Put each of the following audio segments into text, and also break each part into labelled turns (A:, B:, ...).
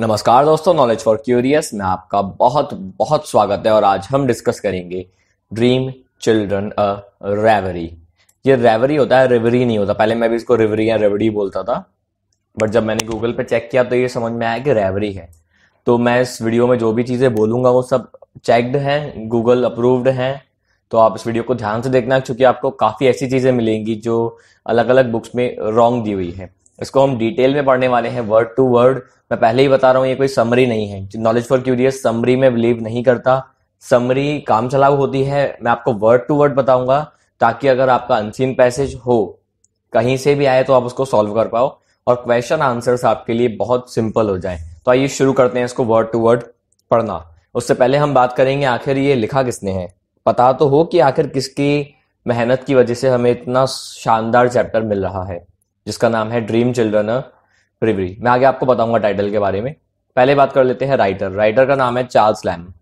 A: नमस्कार दोस्तों knowledge for curious में आपका बहुत बहुत स्वागत है और आज हम डिस्कस करेंगे ड्रीम चिल्ड्रन अ रेवरी ये रेवरी होता है रिवरी नहीं होता पहले मैं भी इसको रिवरी या रेवरी बोलता था बट जब मैंने गूगल पे चेक किया तो ये समझ में आया कि रेवरी है तो मैं इस वीडियो में जो भी चीज़ें बोलूंगा वो सब चेकड हैं गूगल अप्रूव्ड हैं तो आप इस वीडियो को ध्यान से देखना क्योंकि आपको काफ़ी ऐसी चीज़ें मिलेंगी जो अलग अलग बुक्स में रॉन्ग दी हुई है इसको हम डिटेल में पढ़ने वाले हैं वर्ड टू वर्ड मैं पहले ही बता रहा हूँ ये कोई समरी नहीं है नॉलेज फॉर क्यूरियस समरी में बिलीव नहीं करता समरी काम चलाव होती है मैं आपको वर्ड टू वर्ड बताऊंगा ताकि अगर आपका अनसीन पैसेज हो कहीं से भी आए तो आप उसको सॉल्व कर पाओ और क्वेश्चन आंसर्स आपके लिए बहुत सिंपल हो जाए तो आइए शुरू करते हैं इसको वर्ड टू वर्ड पढ़ना उससे पहले हम बात करेंगे आखिर ये लिखा किसने है पता तो हो कि आखिर किसकी मेहनत की वजह से हमें इतना शानदार चैप्टर मिल रहा है जिसका नाम है ड्रीम चिल्ड्रन प्रिवरी मैं आगे आपको बताऊंगा टाइटल के बारे में पहले बात कर लेते हैं राइटर राइटर का नाम है चार्ल्स लैम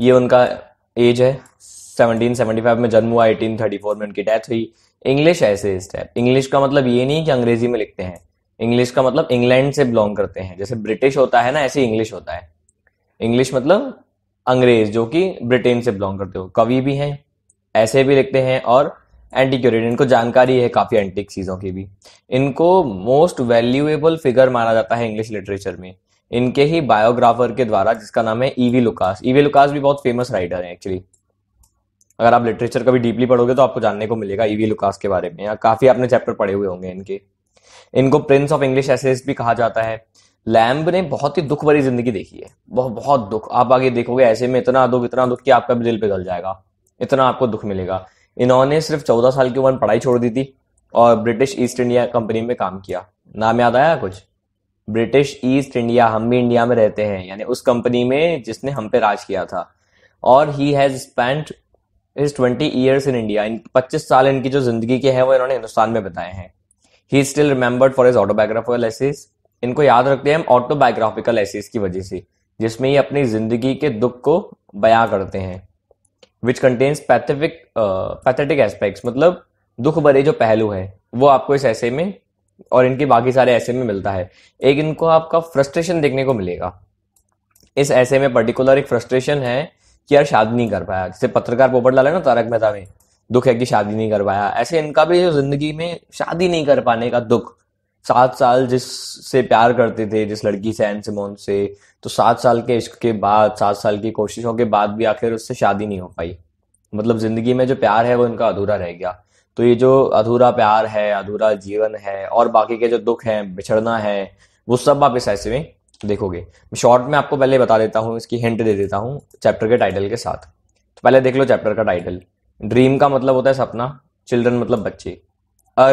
A: ये उनका एज है 1775 में जन्म हुआ 1834 में उनकी डेथ हुई इंग्लिश ऐसे है इंग्लिश का मतलब ये नहीं कि अंग्रेजी में लिखते हैं इंग्लिश का मतलब इंग्लैंड से बिलोंग करते हैं जैसे ब्रिटिश होता है ना ऐसे इंग्लिश होता है इंग्लिश मतलब अंग्रेज जो कि ब्रिटेन से बिलोंग करते हो कवि भी हैं ऐसे भी लिखते हैं और एंटी क्यूरियन इनको जानकारी है काफ़ी एंटिक चीज़ों की भी इनको मोस्ट वैल्यूएबल फिगर माना जाता है इंग्लिश लिटरेचर में इनके ही बायोग्राफर के द्वारा जिसका नाम है ईवी लुकास ईवी लुकास भी बहुत फेमस राइटर है एक्चुअली अगर आप लिटरेचर कभी डीपली पढ़ोगे तो आपको जानने को मिलेगा ईवी e लुकास के बारे में या काफ़ी आपने चैप्टर पढ़े हुए होंगे इनके इनको प्रिंस ऑफ इंग्लिश एसेस भी कहा जाता है लैम्ब ने बहुत ही दुख भरी जिंदगी देखी है बहुत बहुत दुख आप आगे देखोगे ऐसे में इतना दुख इतना दुख कि आपका भी दिल पिघल जाएगा इतना आपको दुख मिलेगा इन्होंने सिर्फ चौदह साल की उम्र पढ़ाई छोड़ दी थी और ब्रिटिश ईस्ट इंडिया कंपनी में काम किया नाम याद आया कुछ ब्रिटिश ईस्ट इंडिया हम भी इंडिया में रहते हैं यानी उस कंपनी में जिसने हम पे राज किया था और he has spent is twenty years in India इन पच्चीस साल इनकी जो जिंदगी के हैं वो इन्होंने हिंदुस्तान में बताए हैं he still remembered for is autobiographical essays इनको याद रखते हैं हम ऑटोबायोग्राफिकल एसिस की वजह से जिसमें ये अपनी जिंदगी के दुख को बयां करते हैं which contains pathetic pathetic aspects मतलब दुख भरे जो पहलू है वो आपको इस ऐसे में और इनके बाकी सारे ऐसे में मिलता है एक इनको आपका फ्रस्ट्रेशन देखने को मिलेगा इस ऐसे में पर्टिकुलर एक फ्रस्ट्रेशन है कि यार शादी नहीं कर पाया जैसे पत्रकार पोपट लाल है ना तारक मेहता में दुख है कि शादी नहीं कर पाया ऐसे इनका भी जिंदगी में शादी नहीं कर पाने का दुख सात साल जिस से प्यार करते थे जिस लड़की से एन सिमोन से तो सात साल के इश्क के बाद सात साल की कोशिशों के बाद भी आखिर उससे शादी नहीं हो पाई मतलब जिंदगी में जो प्यार है वो इनका अधूरा रह गया तो ये जो अधूरा प्यार है अधूरा जीवन है और बाकी के जो दुख हैं बिछड़ना है वो सब आप इस ऐसे में देखोगे शॉर्ट में आपको पहले बता देता हूँ इसकी हिंट दे देता हूँ चैप्टर के टाइटल के साथ तो पहले देख लो चैप्टर का टाइटल ड्रीम का मतलब होता है सपना चिल्ड्रन मतलब बच्चे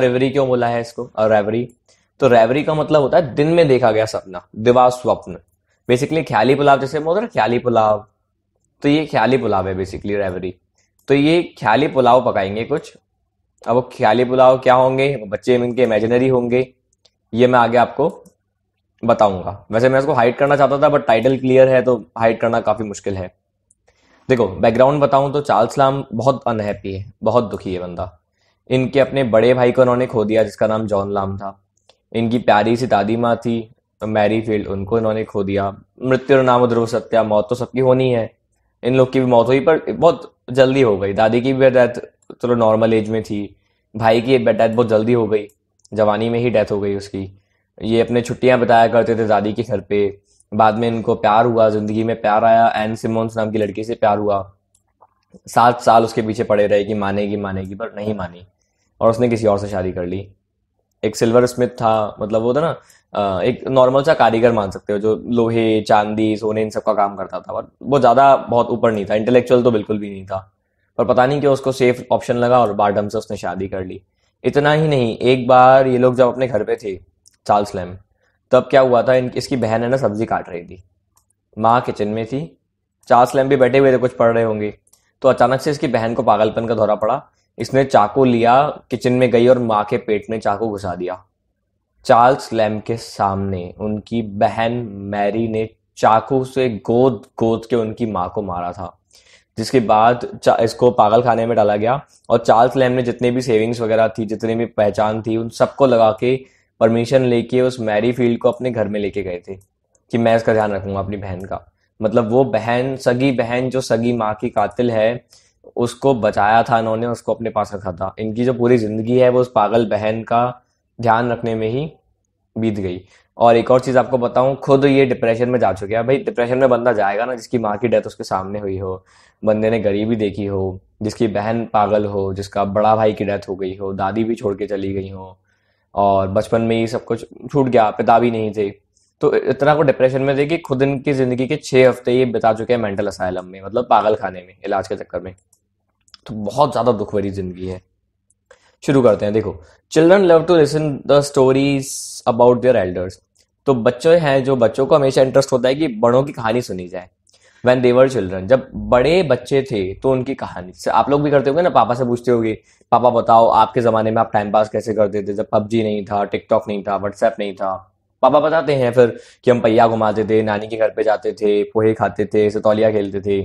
A: रेवरी क्यों बोला है इसको रेवरी तो रेवरी का मतलब होता है दिन में देखा गया सपना दिवा स्वप्न बेसिकली ख्याली पुलाव जैसे बोलते हैं ख्याली पुलाव तो ये ख्याली पुलाव है बेसिकली रेवरी तो ये ख्याली पुलाव पकाएंगे कुछ अब वो ख्याली पुलाव क्या होंगे बच्चे इनके इमेजिनरी होंगे ये मैं आगे आपको बताऊंगा वैसे मैं इसको हाइड करना चाहता था बट टाइटल क्लियर है तो हाइड करना काफ़ी मुश्किल है देखो बैकग्राउंड बताऊं तो चार्ल्स लाम बहुत अनहैप्पी है बहुत दुखी है बंदा इनके अपने बड़े भाई को उन्होंने खो दिया जिसका नाम जॉन लाम था इनकी प्यारी सी दादी माँ थी तो मैरी फील्ड उनको इन्होंने खो दिया मृत्यु नाम ध्रुव सत्या मौत तो सबकी होनी है इन लोग की भी मौत हुई पर बहुत जल्दी हो गई दादी की भी डेथ चलो नॉर्मल एज में थी भाई की डेथ बहुत जल्दी हो गई जवानी में ही डेथ हो गई उसकी ये अपने छुट्टियां बताया करते थे दादी के घर पे बाद में इनको प्यार हुआ जिंदगी में प्यार आया एन सिमोन्स नाम की लड़की से प्यार हुआ सात साल उसके पीछे पड़े रहे कि मानेगी मानेगी पर नहीं मानी और उसने किसी और से शादी कर ली एक सिल्वर स्मिथ था मतलब वो था तो ना एक नॉर्मल सा कारीगर मान सकते हो जो लोहे चांदी सोने इन सब का काम करता था और वो ज़्यादा बहुत ऊपर नहीं था इंटेलेक्चुअल तो बिल्कुल भी नहीं था पर पता नहीं क्यों उसको सेफ ऑप्शन लगा और बार्डम से उसने शादी कर ली इतना ही नहीं एक बार ये लोग जब अपने घर पे थे चार्ल्स लैम तब क्या हुआ था इन इसकी बहन है ना सब्जी काट रही थी माँ किचन में थी चार्ल्स लैम भी बैठे हुए थे कुछ पढ़ रहे होंगे तो अचानक से इसकी बहन को पागलपन का दौरा पड़ा इसने चाकू लिया किचन में गई और माँ के पेट में चाकू घुसा दिया चार्ल्स लैम के सामने उनकी बहन मैरी ने चाकू से गोद गोद के उनकी माँ को मारा था जिसके बाद इसको पागल खाने में डाला गया और चार्ल्स लैम ने जितने भी सेविंग्स वगैरह थी जितनी भी पहचान थी उन सबको लगा के परमिशन लेके उस मैरी फील्ड को अपने घर में लेके गए थे कि मैं इसका ध्यान रखूंगा अपनी बहन का मतलब वो बहन सगी बहन जो सगी माँ की कातिल है उसको बचाया था इन्होंने उसको अपने पास रखा था इनकी जो पूरी जिंदगी है वो उस पागल बहन का ध्यान रखने में ही बीत गई और एक और चीज़ आपको बताऊं खुद ये डिप्रेशन में जा चुके हैं भाई डिप्रेशन में बंदा जाएगा ना जिसकी माँ की डेथ उसके सामने हुई हो बंदे ने गरीबी देखी हो जिसकी बहन पागल हो जिसका बड़ा भाई की डेथ हो गई हो दादी भी छोड़ के चली गई हो और बचपन में ही सब कुछ छूट गया पिता भी नहीं थे तो इतना को डिप्रेशन में थे कि खुद इनकी ज़िंदगी के छह हफ्ते ये बिता चुके हैं मेंटल असाइलम में मतलब पागल खाने में इलाज के चक्कर में तो बहुत ज़्यादा दुख भरी जिंदगी है शुरू करते हैं देखो children love to listen the stories about their elders तो बच्चे हैं जो बच्चों को हमेशा इंटरेस्ट होता है कि बड़ों की कहानी सुनी जाए वैन देवर चिल्ड्रन जब बड़े बच्चे थे तो उनकी कहानी से आप लोग भी करते होंगे ना पापा से पूछते होंगे पापा बताओ आपके ज़माने में आप टाइम पास कैसे करते थे जब पबजी नहीं था टिकटॉक नहीं था व्हाट्सएप नहीं था पापा बताते हैं फिर कि हम पहिया घुमाते थे नानी के घर पे जाते थे पोहे खाते थे सतौलिया खेलते थे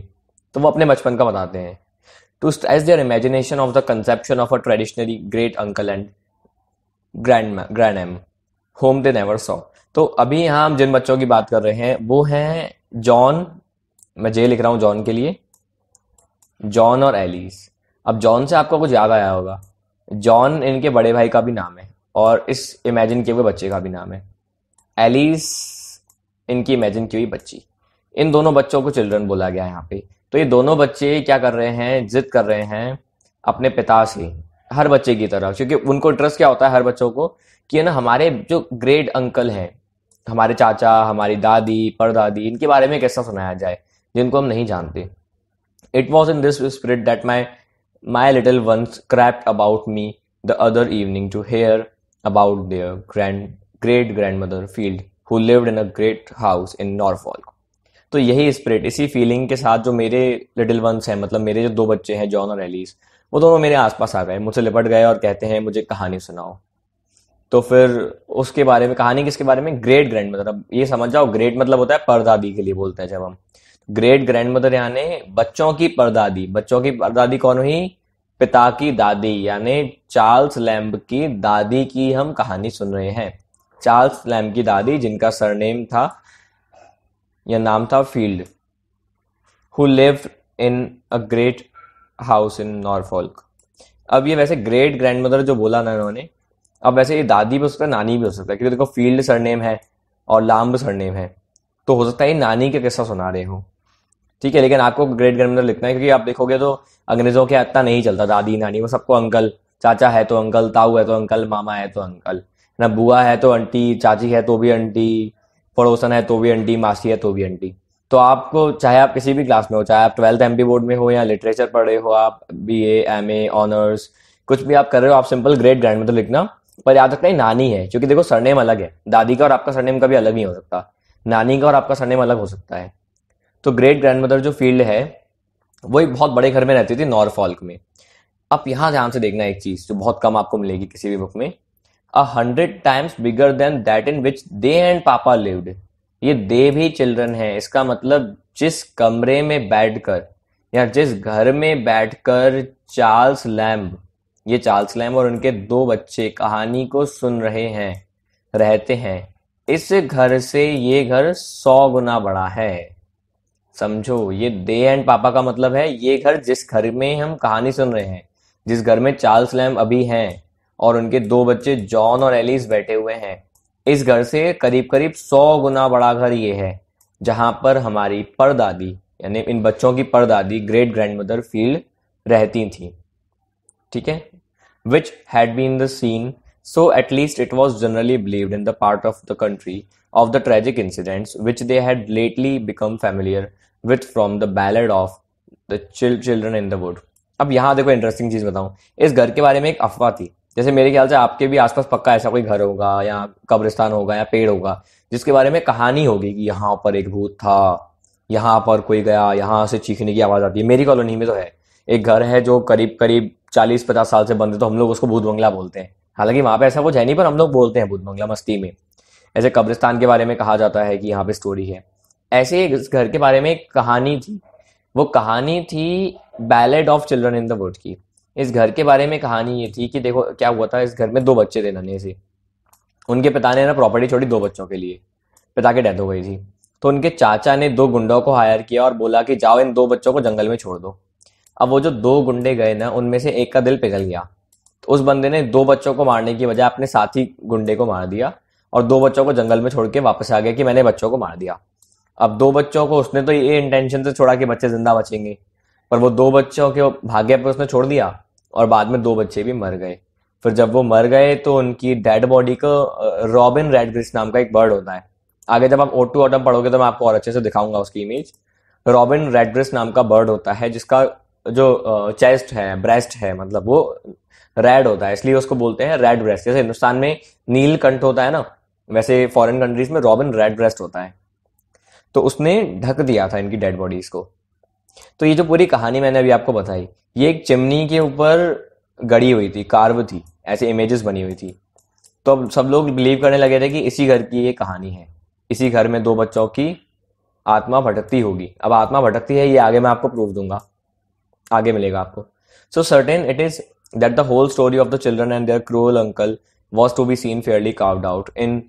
A: तो वो अपने बचपन का बताते हैं to stress their imagination of the conception of a traditionally great uncle and grand grandam whom they never saw तो अभी यहाँ हम जिन बच्चों की बात कर रहे हैं वो हैं जॉन मैं जे लिख रहा हूँ जॉन के लिए जॉन और एलिस अब जॉन से आपका कुछ याद आया होगा जॉन इनके बड़े भाई का भी नाम है और इस इमेजिन किए हुए बच्चे का भी नाम है एलिस इनकी इमेजिन की हुई बच्ची इन दोनों बच्चों को चिल्ड्रन बोला गया यहाँ पे तो ये दोनों बच्चे क्या कर रहे हैं जिद कर रहे हैं अपने पिता से हर बच्चे की तरह क्योंकि उनको इंटरेस्ट क्या होता है हर बच्चों को कि ना हमारे जो ग्रेट अंकल हैं हमारे चाचा हमारी दादी परदादी इनके बारे में कैसा सुनाया जाए जिनको हम नहीं जानते it was in this spirit that my my little ones crept about me the other evening to hear about their grand great grand mother Field who lived in a great house in Norfolk तो यही spirit इसी feeling के साथ जो मेरे little ones हैं मतलब मेरे जो दो बच्चे हैं जॉन और एलिस वो दोनों मेरे आसपास आ गए मुझसे लिपट गए और कहते हैं मुझे कहानी सुनाओ तो फिर उसके बारे में कहानी किसके बारे में ग्रेट ग्रैंड मदर अब ये समझ जाओ ग्रेट मतलब होता है परदादी के लिए बोलते हैं जब हम ग्रेट ग्रैंड मदर यानी बच्चों की परदादी बच्चों की परदादी कौन हुई पिता की दादी यानी चार्ल्स लैम्ब की दादी की हम कहानी सुन रहे हैं चार्ल्स लैम्ब की दादी जिनका सरनेम था या नाम था Field who live in a great house in Norfolk अब ये वैसे ग्रेट ग्रैंड मदर जो बोला ना इन्होंने अब वैसे ये दादी भी हो सकता है नानी भी हो सकता है क्योंकि देखो फील्ड सरनेम है और लाम्ब सरनेम है तो हो सकता है ये नानी का किस्सा सुना रहे हो ठीक है लेकिन आपको ग्रेट ग्रैंड मदर लिखना है क्योंकि आप देखोगे तो अंग्रेजों के इतना नहीं चलता दादी नानी वो सबको अंकल चाचा है तो अंकल ताऊ है तो अंकल मामा है तो अंकल ना बुआ है तो आंटी चाची है तो भी आंटी पड़ोसन है तो भी आंटी मासी है तो भी आंटी तो आपको चाहे आप किसी भी क्लास में हो चाहे आप ट्वेल्थ एम बोर्ड में हो या लिटरेचर पढ़ रहे हो आप बी एम ए ऑनर्स कुछ भी आप कर रहे हो आप सिंपल ग्रेट ग्रैंड में तो लिखना पर याद रखना नानी है क्योंकि देखो सरनेम अलग है दादी का और आपका सरनेम का भी अलग नहीं हो सकता नानी का और आपका सरनेम अलग हो सकता है तो ग्रेट ग्रैंड मदर जो फील्ड है वो एक बहुत बड़े घर में रहती थी नॉर्फॉल्क में अब यहाँ ध्यान से देखना एक चीज़ जो बहुत कम आपको मिलेगी किसी भी बुक में a hundred times bigger than that in which they and papa lived ये दे भी चिल्ड्रन है इसका मतलब जिस कमरे में बैठकर या जिस घर में बैठकर चार्ल्स लैम्ब ये चार्ल्स लैम्ब और उनके दो बच्चे कहानी को सुन रहे हैं रहते हैं इस घर से ये घर सौ गुना बड़ा है समझो ये दे एंड पापा का मतलब है ये घर जिस घर में हम कहानी सुन रहे हैं जिस घर में चार्ल्स लैम्ब अभी हैं और उनके दो बच्चे जॉन और एलिस बैठे हुए हैं इस घर से करीब करीब सौ गुना बड़ा घर ये है जहां पर हमारी परदादी यानी इन बच्चों की परदादी ग्रेट ग्रैंड मदर फील्ड रहती थी ठीक है which had been the scene so at least it was generally believe in the part of the country of the tragic incident which they had lately become familiar with from the ballad of the children in the wood अब यहां देखो interesting चीज बताऊं इस घर के बारे में एक अफवाह थी जैसे मेरे ख्याल से आपके भी आसपास पक्का ऐसा कोई घर होगा या कब्रिस्तान होगा या पेड़ होगा जिसके बारे में कहानी होगी कि यहाँ पर एक भूत था यहाँ पर कोई गया यहाँ से चीखने की आवाज़ आती है मेरी कॉलोनी में तो है एक घर है जो करीब करीब चालीस पचास साल से बंद है तो हम लोग उसको भूत बंगला बोलते हैं हालांकि वहाँ पे ऐसा कुछ है नहीं पर हम लोग बोलते हैं भूत बंगला मस्ती में ऐसे कब्रिस्तान के बारे में कहा जाता है कि यहाँ पे स्टोरी है ऐसे एक घर के बारे में एक कहानी थी वो कहानी थी ballad of children in the wood की इस घर के बारे में कहानी ये थी कि देखो क्या हुआ था इस घर में दो बच्चे थे नन्हे से उनके पिता ने ना प्रॉपर्टी छोड़ी दो बच्चों के लिए पिता की डेथ हो गई थी तो उनके चाचा ने दो गुंडों को हायर किया और बोला कि जाओ इन दो बच्चों को जंगल में छोड़ दो अब वो जो दो गुंडे गए ना उनमें से एक का दिल पिघल गया तो उस बंदे ने दो बच्चों को मारने की बजाय अपने साथी गुंडे को मार दिया और दो बच्चों को जंगल में छोड़ के वापस आ गया कि मैंने बच्चों को मार दिया अब दो बच्चों को उसने तो ये इंटेंशन से छोड़ा कि बच्चे जिंदा बचेंगे पर वो दो बच्चों के भाग्य पर उसने छोड़ दिया और बाद में दो बच्चे भी मर गए फिर जब वो मर गए तो उनकी डेड बॉडी को रॉबिन रेड नाम का एक बर्ड होता है आगे जब आप ओटू ऑटम पढ़ोगे तो मैं आपको और अच्छे से दिखाऊंगा उसकी इमेज रॉबिन रेडग्रिस नाम का बर्ड होता है जिसका जो चेस्ट है ब्रेस्ट है मतलब वो रेड होता है इसलिए उसको बोलते हैं रेड ब्रेस्ट जैसे हिंदुस्तान में नील कंठ होता है ना वैसे फॉरेन कंट्रीज में रॉबिन रेड ब्रेस्ट होता है तो उसने ढक दिया था इनकी डेड बॉडीज को तो ये जो पूरी कहानी मैंने अभी आपको बताई ये एक चिमनी के ऊपर गड़ी हुई थी कार्व थी ऐसे इमेजेस बनी हुई थी तो अब सब लोग बिलीव करने लगे थे कि इसी घर की ये कहानी है इसी घर में दो बच्चों की आत्मा भटकती होगी अब आत्मा भटकती है ये आगे मैं आपको प्रूफ दूंगा आगे मिलेगा आपको so certain it is that the whole story of the children and their cruel uncle was to be seen fairly carved out in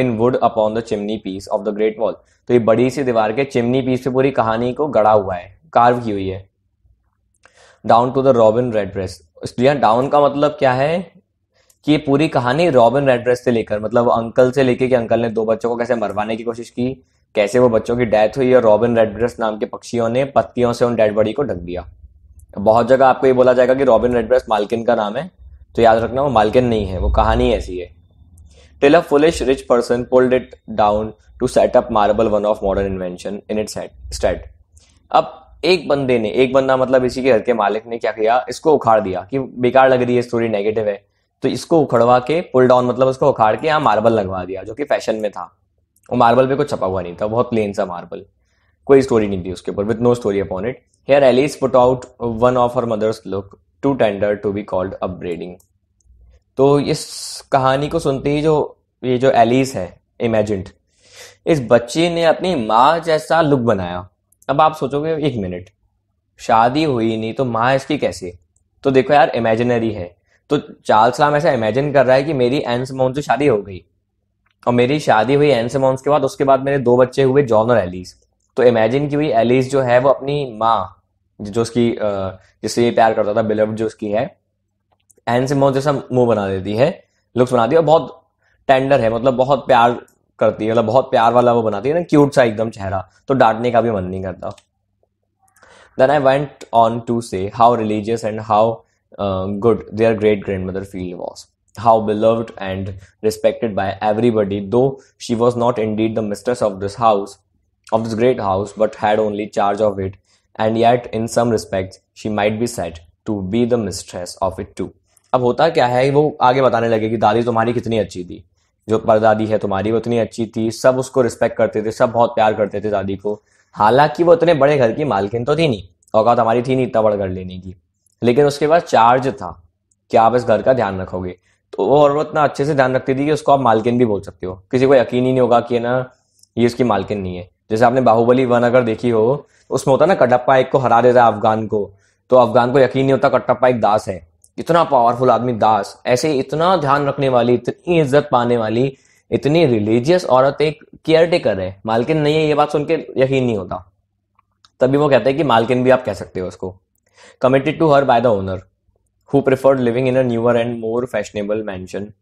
A: in wood upon the chimney piece of the great wall तो ये बड़ी सी दीवार के chimney piece पे पूरी कहानी को गड़ा हुआ है कार्व की हुई है down to the robin red dress student down का मतलब क्या है कि ये पूरी कहानी रॉबिन रेड ड्रेस से लेकर मतलब अंकल से लेके कि अंकल ने दो बच्चों को कैसे मरवाने की कोशिश की कैसे वो बच्चों की डेथ हुई और रॉबिन रेड ड्रेस नाम के पक्षियों ने पत्तियों से उन डेड बॉडी को ढक दिया बहुत जगह आपको ये बोला जाएगा कि रॉबिन रेड ड्रेस मालकिन का नाम है तो याद रखना वो मालकिन नहीं है वो कहानी ऐसी है till a foolish rich person pulled it down to set up marble one of modern invention in it set अब एक बंदे ने एक बंदा मतलब इसी के घर के मालिक ने क्या किया इसको उखाड़ दिया कि बेकार लग रही है स्टोरी नेगेटिव है तो इसको उखड़वा के पुल डाउन मतलब उसको उखाड़ के यहाँ मार्बल लगवा दिया जो कि फैशन में था वो मार्बल पे कुछ छपा हुआ नहीं था बहुत प्लेन सा मार्बल कोई स्टोरी नहीं थी उसके ऊपर with no story upon it here Alice put out one of her mother's look too tender to be called upgrading तो इस कहानी को सुनते ही जो ये जो एलिस है इमेजिड इस बच्चे ने अपनी माँ जैसा लुक बनाया अब आप सोचोगे एक मिनट शादी हुई नहीं तो माँ इसकी कैसे तो देखो यार इमेजिनरी है तो चार्ल्स राम ऐसा इमेजिन कर रहा है कि मेरी एन मोन से शादी हो गई और मेरी शादी हुई एन सिमोन्स के बाद उसके बाद मेरे दो बच्चे हुए जॉन और एलिस तो इमेजिन की हुई एलिस जो है वो अपनी माँ जो उसकी जिससे ये प्यार करता था बिलव जो उसकी है एन मोन जैसा मुंह बना देती है लुक्स बना दी और बहुत टेंडर है मतलब बहुत प्यार करती है मतलब बहुत प्यार वाला वो बनाती है ना क्यूट सा एकदम चेहरा तो डांटने का भी मन नहीं करता then I went on to say how religious and how good their great grand mother feel was how beloved and respected by everybody though she was not indeed the mistress of this house of this great house but had only charge of it and yet in some respect she might be set to be the mistress of it too अब होता क्या है वो आगे बताने लगे कि दादी तुम्हारी कितनी अच्छी थी जो परदादी है तुम्हारी वो इतनी अच्छी थी सब उसको रिस्पेक्ट करते थे सब बहुत प्यार करते थे दादी को हालांकि वो इतने बड़े घर की मालकिन तो थी नहीं औकात हमारी थी नहीं इतना बड़ा घर लेने की लेकिन उसके पास चार्ज था कि आप इस घर का ध्यान रखोगे तो वो और वो इतना अच्छे से ध्यान रखती थी कि उसको आप मालकिन भी बोल सकते हो किसी को यकीन ही नहीं होगा कि ना ये उसकी मालकिन नहीं है जैसे आपने बाहुबली वन अगर देखी हो उसमें होता ना कटप्पा एक को हरा देता है अफगान को तो अफगान को यकीन नहीं होता कटप्पा एक दास है इतना पावरफुल आदमी दास ऐसे इतना ध्यान रखने वाली इतनी इज्जत पाने वाली इतनी रिलीजियस औरत एक केयर टेकर है मालकिन नहीं है ये बात सुन के यकीन नहीं होता तभी वो कहते हैं कि मालकिन भी आप कह सकते हो उसको committed to her by the owner who preferred living in a newer and more fashionable mansion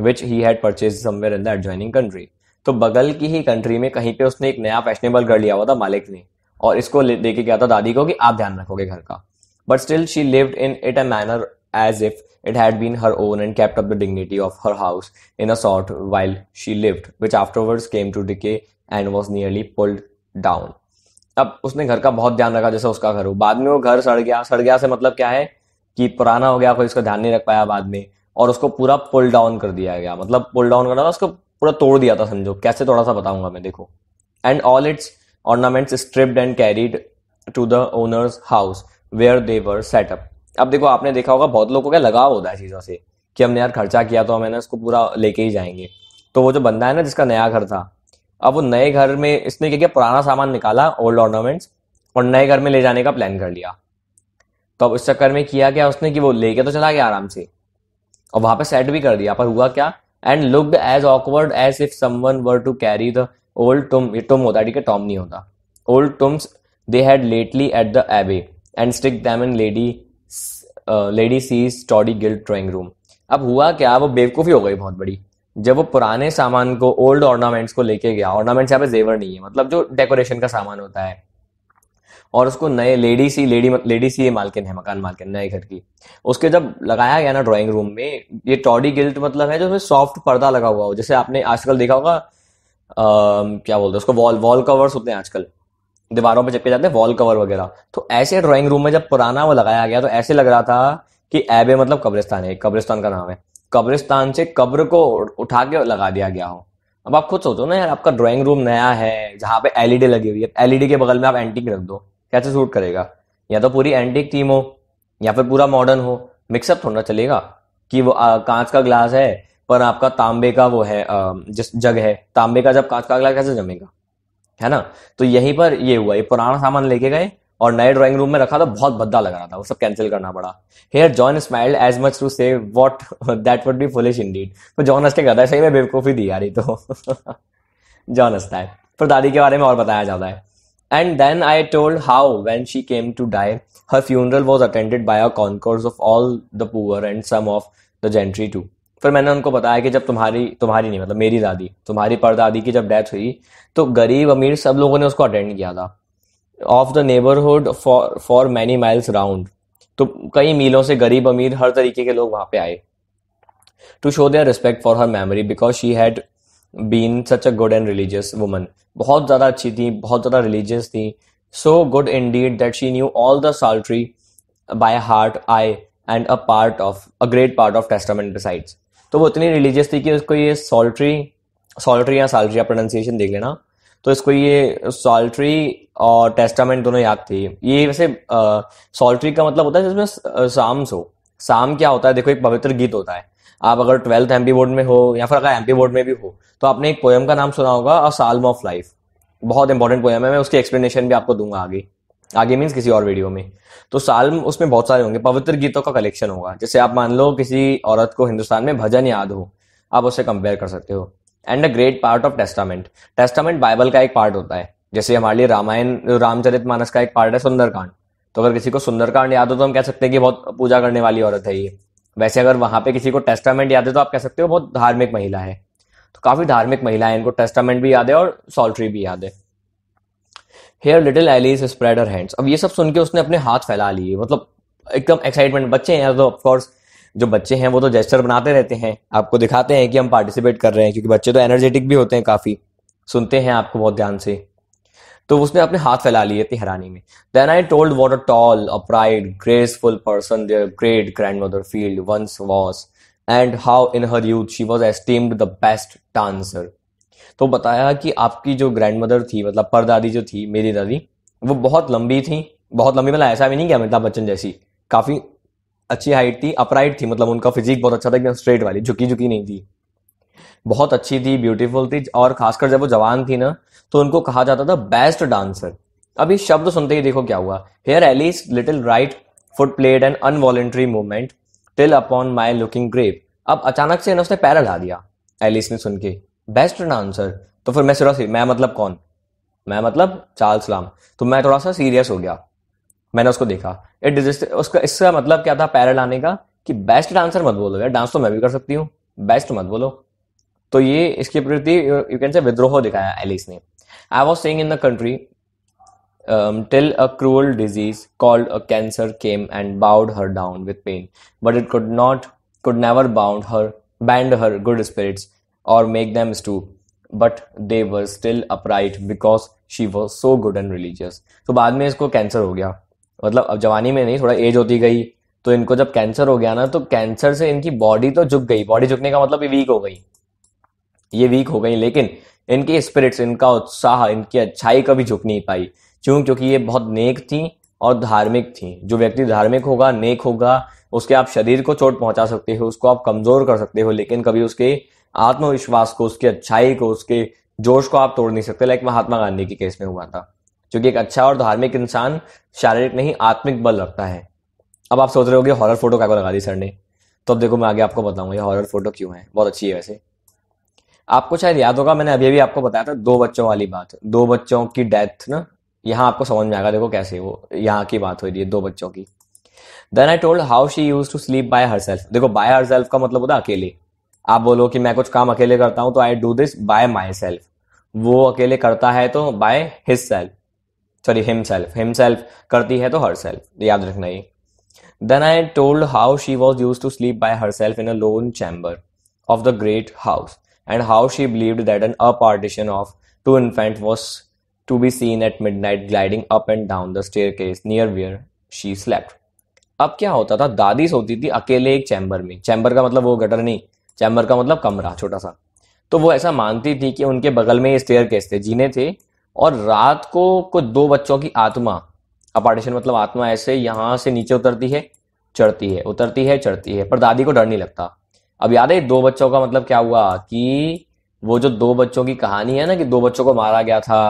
A: which he had purchase somewhere in the adjoining country तो बगल की ही कंट्री में कहीं पे उसने एक नया फैशनेबल घर लिया हुआ था मालिक ने और इसको लेके गया था दादी को कि आप ध्यान रखोगे घर का but still she lived in it a manner as if it had been her own and kept up the dignity of her house in a sort while she lived, which afterwards came to decay and was nearly pulled down. अब उसने घर का बहुत ध्यान रखा जैसा उसका घर हो बाद में वो घर सड़ गया सड़ गया से मतलब क्या है कि पुराना हो गया कोई उसका ध्यान नहीं रख पाया बाद में और उसको पूरा पुल डाउन कर दिया गया मतलब पुल डाउन करना था उसको पूरा तोड़ दिया था समझो कैसे थोड़ा सा बताऊंगा मैं देखो and all its ornaments stripped and carried to the owner's house where they were set up. अब देखो आपने देखा होगा बहुत लोगों का लगाव होता है चीज़ों से कि हमने यार खर्चा किया तो ना उसको पूरा लेके ही जाएंगे तो वो जो बंदा है ना जिसका नया घर था अब वो नए घर में इसने क्या किया पुराना सामान निकाला ओल्ड ऑर्नामेंट्स और नए घर में ले जाने का प्लान कर लिया तो अब इस चक्कर में किया क्या उसने कि वो लेके तो चला गया आराम से और वहां पर सेट भी कर दिया पर हुआ क्या and looked as awkward as if someone were to carry the old tomb ये टुम होता है ठीक है टॉम नहीं होता old tombs they had lately at the abbey and stick them in Lady Lady C's tawdry gilt drawing room अब हुआ क्या वो बेवकूफ़ी हो गई बहुत बड़ी जब वो पुराने सामान को ओल्ड ऑर्नामेंट्स को लेके गया ऑर्नामेंट्स यहाँ पे जेवर नहीं है मतलब जो डेकोरेशन का सामान होता है और उसको नए Lady C Lady Lady C ये मालकिन है मकान मालकिन नए घर की उसके जब लगाया गया ना ड्राइंग रूम में ये टॉडी गिल्ट तो मतलब है जो उसमें सॉफ्ट पर्दा लगा हुआ हो जैसे आपने आजकल देखा होगा क्या बोलते हैं उसको वॉल वॉल कवर्स होते हैं आजकल दीवारों पर चिपके जाते हैं वॉल कवर वगैरह तो ऐसे ड्रॉइंग रूम में जब पुराना वो लगाया गया तो ऐसे लग रहा था कि ऐबे मतलब कब्रिस्तान है कब्रिस्तान का नाम है कब्रिस्तान से कब्र को उठा के लगा दिया गया हो अब आप खुद सोचो ना यार आपका ड्राइंग रूम नया है जहाँ पे एलईडी e लगी हुई है एलईडी e के बगल में आप एंटिक रख दो कैसे सूट करेगा या तो पूरी एंटिक थीम हो या फिर पूरा मॉडर्न हो मिक्सअप थोड़ा चलेगा कि वो कांच का ग्लास है पर आपका तांबे का वो है जिस जग है तांबे का जब कांच का ग्लास कैसे जमेगा है ना तो यहीं पर ये हुआ ये पुराना सामान लेके गए और नए ड्राइंग रूम में रखा था तो बहुत भद्दा लग रहा था वो सब कैंसिल करना पड़ा here John smiled as much to say what that would be foolish indeed तो जॉन हंसने कहता है सही में बेवकूफ़ी दी यार तो जॉन हंसता है पर दादी के बारे में और बताया जाता है and then I told how when she came to die her funeral was attended by a concourse of all the poor and some of the gentry too फिर मैंने उनको बताया कि जब तुम्हारी तुम्हारी नहीं मतलब मेरी दादी तुम्हारी परदादी की जब डेथ हुई तो गरीब अमीर सब लोगों ने उसको अटेंड किया था of the neighbourhood for for many miles round तो कई मीलों से गरीब अमीर हर तरीके के लोग वहां पे आए to show their respect for her memory because she had been such a good and religious woman बहुत ज़्यादा अच्छी थी बहुत ज़्यादा रिलीजियस थी so good indeed that she knew all the psaltery by heart ay and a part of a great part of Testament besides तो वो इतनी रिलीजियस थी कि उसको ये सॉल्ट्री सॉल्ट्री या साल्ट्री या प्रोनाउंसिएशन देख लेना तो इसको ये सॉल्ट्री और टेस्टामेंट दोनों याद थी ये वैसे सॉल्ट्री का मतलब होता है जिसमें साम्स हो साम क्या होता है देखो एक पवित्र गीत होता है आप अगर ट्वेल्थ एमपी बोर्ड में हो या फिर अगर एमपी बोर्ड में भी हो तो आपने एक पोएम का नाम सुना होगा अ साल्म ऑफ लाइफ बहुत इंपॉर्टेंट पोएम है मैं उसकी एक्सप्लेनेशन भी आपको दूंगा आगे आगे मीन्स किसी और वीडियो में तो साल उसमें बहुत सारे होंगे पवित्र गीतों का कलेक्शन होगा जैसे आप मान लो किसी औरत को हिंदुस्तान में भजन याद हो आप उससे कंपेयर कर सकते हो and a great part of Testament Testament Bible का एक पार्ट होता है जैसे हमारे लिए रामायण रामचरित मानस का एक पार्ट है सुंदरकांड तो अगर किसी को सुंदरकांड याद हो तो हम कह सकते हैं कि बहुत पूजा करने वाली औरत है ये वैसे अगर वहां पे किसी को टेस्टामेंट याद है तो आप कह सकते हो बहुत धार्मिक महिला है तो काफी धार्मिक महिला है इनको टेस्टामेंट भी याद है और सॉल्ट्री भी याद है here little Alice spread her hands अब ये सब सुन के उसने अपने हाथ फैला लिए मतलब एकदम एक्साइटमेंट बच्चे हैं तो ऑफकोर्स जो बच्चे हैं वो तो जेस्टर बनाते रहते हैं आपको दिखाते हैं कि हम पार्टिसिपेट कर रहे हैं क्योंकि बच्चे तो एनर्जेटिक भी होते हैं काफ़ी सुनते हैं आपको बहुत ध्यान से तो उसने अपने हाथ फैला लिए थे हैरानी में then I told what a tall a pride graceful person their great grand mother Field once was and how in her youth she was esteemed the best dancer तो बताया कि आपकी जो ग्रैंड मदर थी मतलब परदादी जो थी मेरी दादी वो बहुत लंबी थी बहुत लंबी मतलब ऐसा भी नहीं कि अमिताभ बच्चन जैसी काफ़ी अच्छी हाइट थी अपराइट थी मतलब उनका फिजिक बहुत अच्छा था एकदम स्ट्रेट वाली झुकी झुकी नहीं थी बहुत अच्छी थी ब्यूटीफुल थी और खासकर जब वो जवान थी ना तो उनको कहा जाता था बेस्ट डांसर अब इस शब्द सुनते ही देखो क्या हुआ here Alice little right foot played and involuntary movement till upon my looking grave अब अचानक से ना उसने पैर हिला दिया एलिस ने सुन के बेस्ट ना आंसर तो फिर मैं सिरा मैं मतलब कौन मैं मतलब चार्ल्स लाम तो मैं थोड़ा सा सीरियस हो गया मैंने उसको देखा इट डिजिस्ट उसका इसका मतलब क्या था पैरल आने का कि बेस्ट डांसर मत बोलो यार डांस तो मैं भी कर सकती हूँ बेस्ट मत बोलो तो ये इसके प्रति यू कैन से विद्रोह दिखाया एलिस ने I was saying in the country till a cruel disease called a cancer came and bowed her down with pain but it could not could never bound her bend her good spirits और make them stew, but they were still upright because she was so good and religious. तो बाद में इसको cancer हो गया मतलब अब जवानी में नहीं थोड़ा एज होती गई तो इनको जब कैंसर हो गया ना तो कैंसर से इनकी बॉडी तो झुक गई बॉडी झुकने का मतलब ये वीक हो गई ये वीक हो गई लेकिन इनकी स्पिरिट्स इनका उत्साह इनकी अच्छाई कभी झुक नहीं पाई क्यों क्योंकि ये बहुत नेक थी और धार्मिक थी जो व्यक्ति धार्मिक होगा नेक होगा उसके आप शरीर को चोट पहुंचा सकते हो उसको आप कमजोर कर सकते हो लेकिन कभी उसके आत्मविश्वास को उसकी अच्छाई को उसके जोश को आप तोड़ नहीं सकते लाइक महात्मा गांधी के केस में हुआ था क्योंकि एक अच्छा और धार्मिक इंसान शारीरिक नहीं आत्मिक बल रखता है अब आप सोच रहे हो कि हॉरर फोटो क्या को लगा दी सर ने तो अब देखो मैं आगे आपको बताऊंगा ये हॉरर फोटो क्यों है बहुत अच्छी है वैसे आपको शायद याद होगा मैंने अभी अभी आपको बताया था दो बच्चों वाली बात दो बच्चों की डेथ ना यहाँ आपको समझ में आएगा देखो कैसे वो यहाँ की बात हो रही है दो बच्चों की then I told how she use to sleep by herself देखो बाय हर सेल्फ का मतलब होता है अकेले आप बोलो कि मैं कुछ काम अकेले करता हूं तो I do this by myself वो अकेले करता है तो by his self sorry himself himself करती है तो हर सेल्फ याद रखना ये then I told how she was use to sleep by herself in a lone chamber of the great house and how she believe that an apparition of two infant was to be seen at midnight gliding up and down the staircase near where she slept अब क्या होता था दादी सोती थी अकेले एक chamber में चैम्बर का मतलब वो गटर नहीं चैम्बर का मतलब कमरा छोटा सा तो वो ऐसा मानती थी कि उनके बगल में स्टेयर केस थे जीने थे और रात को कुछ दो बच्चों की आत्मा अपार्टेशन मतलब आत्मा ऐसे यहाँ से नीचे उतरती है चढ़ती है उतरती है चढ़ती है पर दादी को डर नहीं लगता अब याद है दो बच्चों का मतलब क्या हुआ कि वो जो दो बच्चों की कहानी है ना कि दो बच्चों को मारा गया था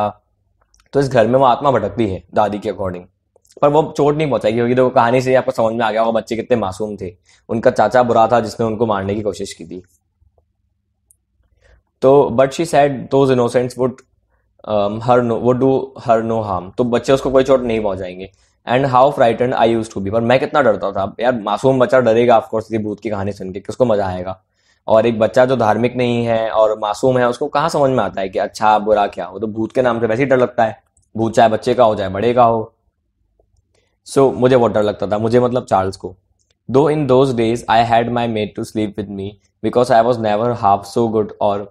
A: तो इस घर में वो आत्मा भटकती है दादी के अकॉर्डिंग पर वो चोट नहीं पहुंचाएगी क्योंकि देखो कहानी से आपको समझ में आ गया वो बच्चे कितने मासूम थे उनका चाचा बुरा था जिसने उनको मारने की कोशिश की थी तो but she said those innocents would her no would do her no harm तो बच्चे उसको कोई चोट नहीं पहुंचाएंगे and how frighten I use to be पर मैं कितना डरता था यार मासूम बच्चा डरेगा ऑफकोर्स ये भूत की कहानी सुन के किसको मजा आएगा और एक बच्चा जो धार्मिक नहीं है और मासूम है उसको कहाँ समझ में आता है कि अच्छा बुरा क्या हो तो भूत के नाम से वैसे ही डर लगता है भूत चाहे बच्चे का हो चाहे बड़े का हो सो so, मुझे बहुत डर लगता था मुझे मतलब चार्ल्स को though in those days I had my maid to sleep with me because I was never half so good or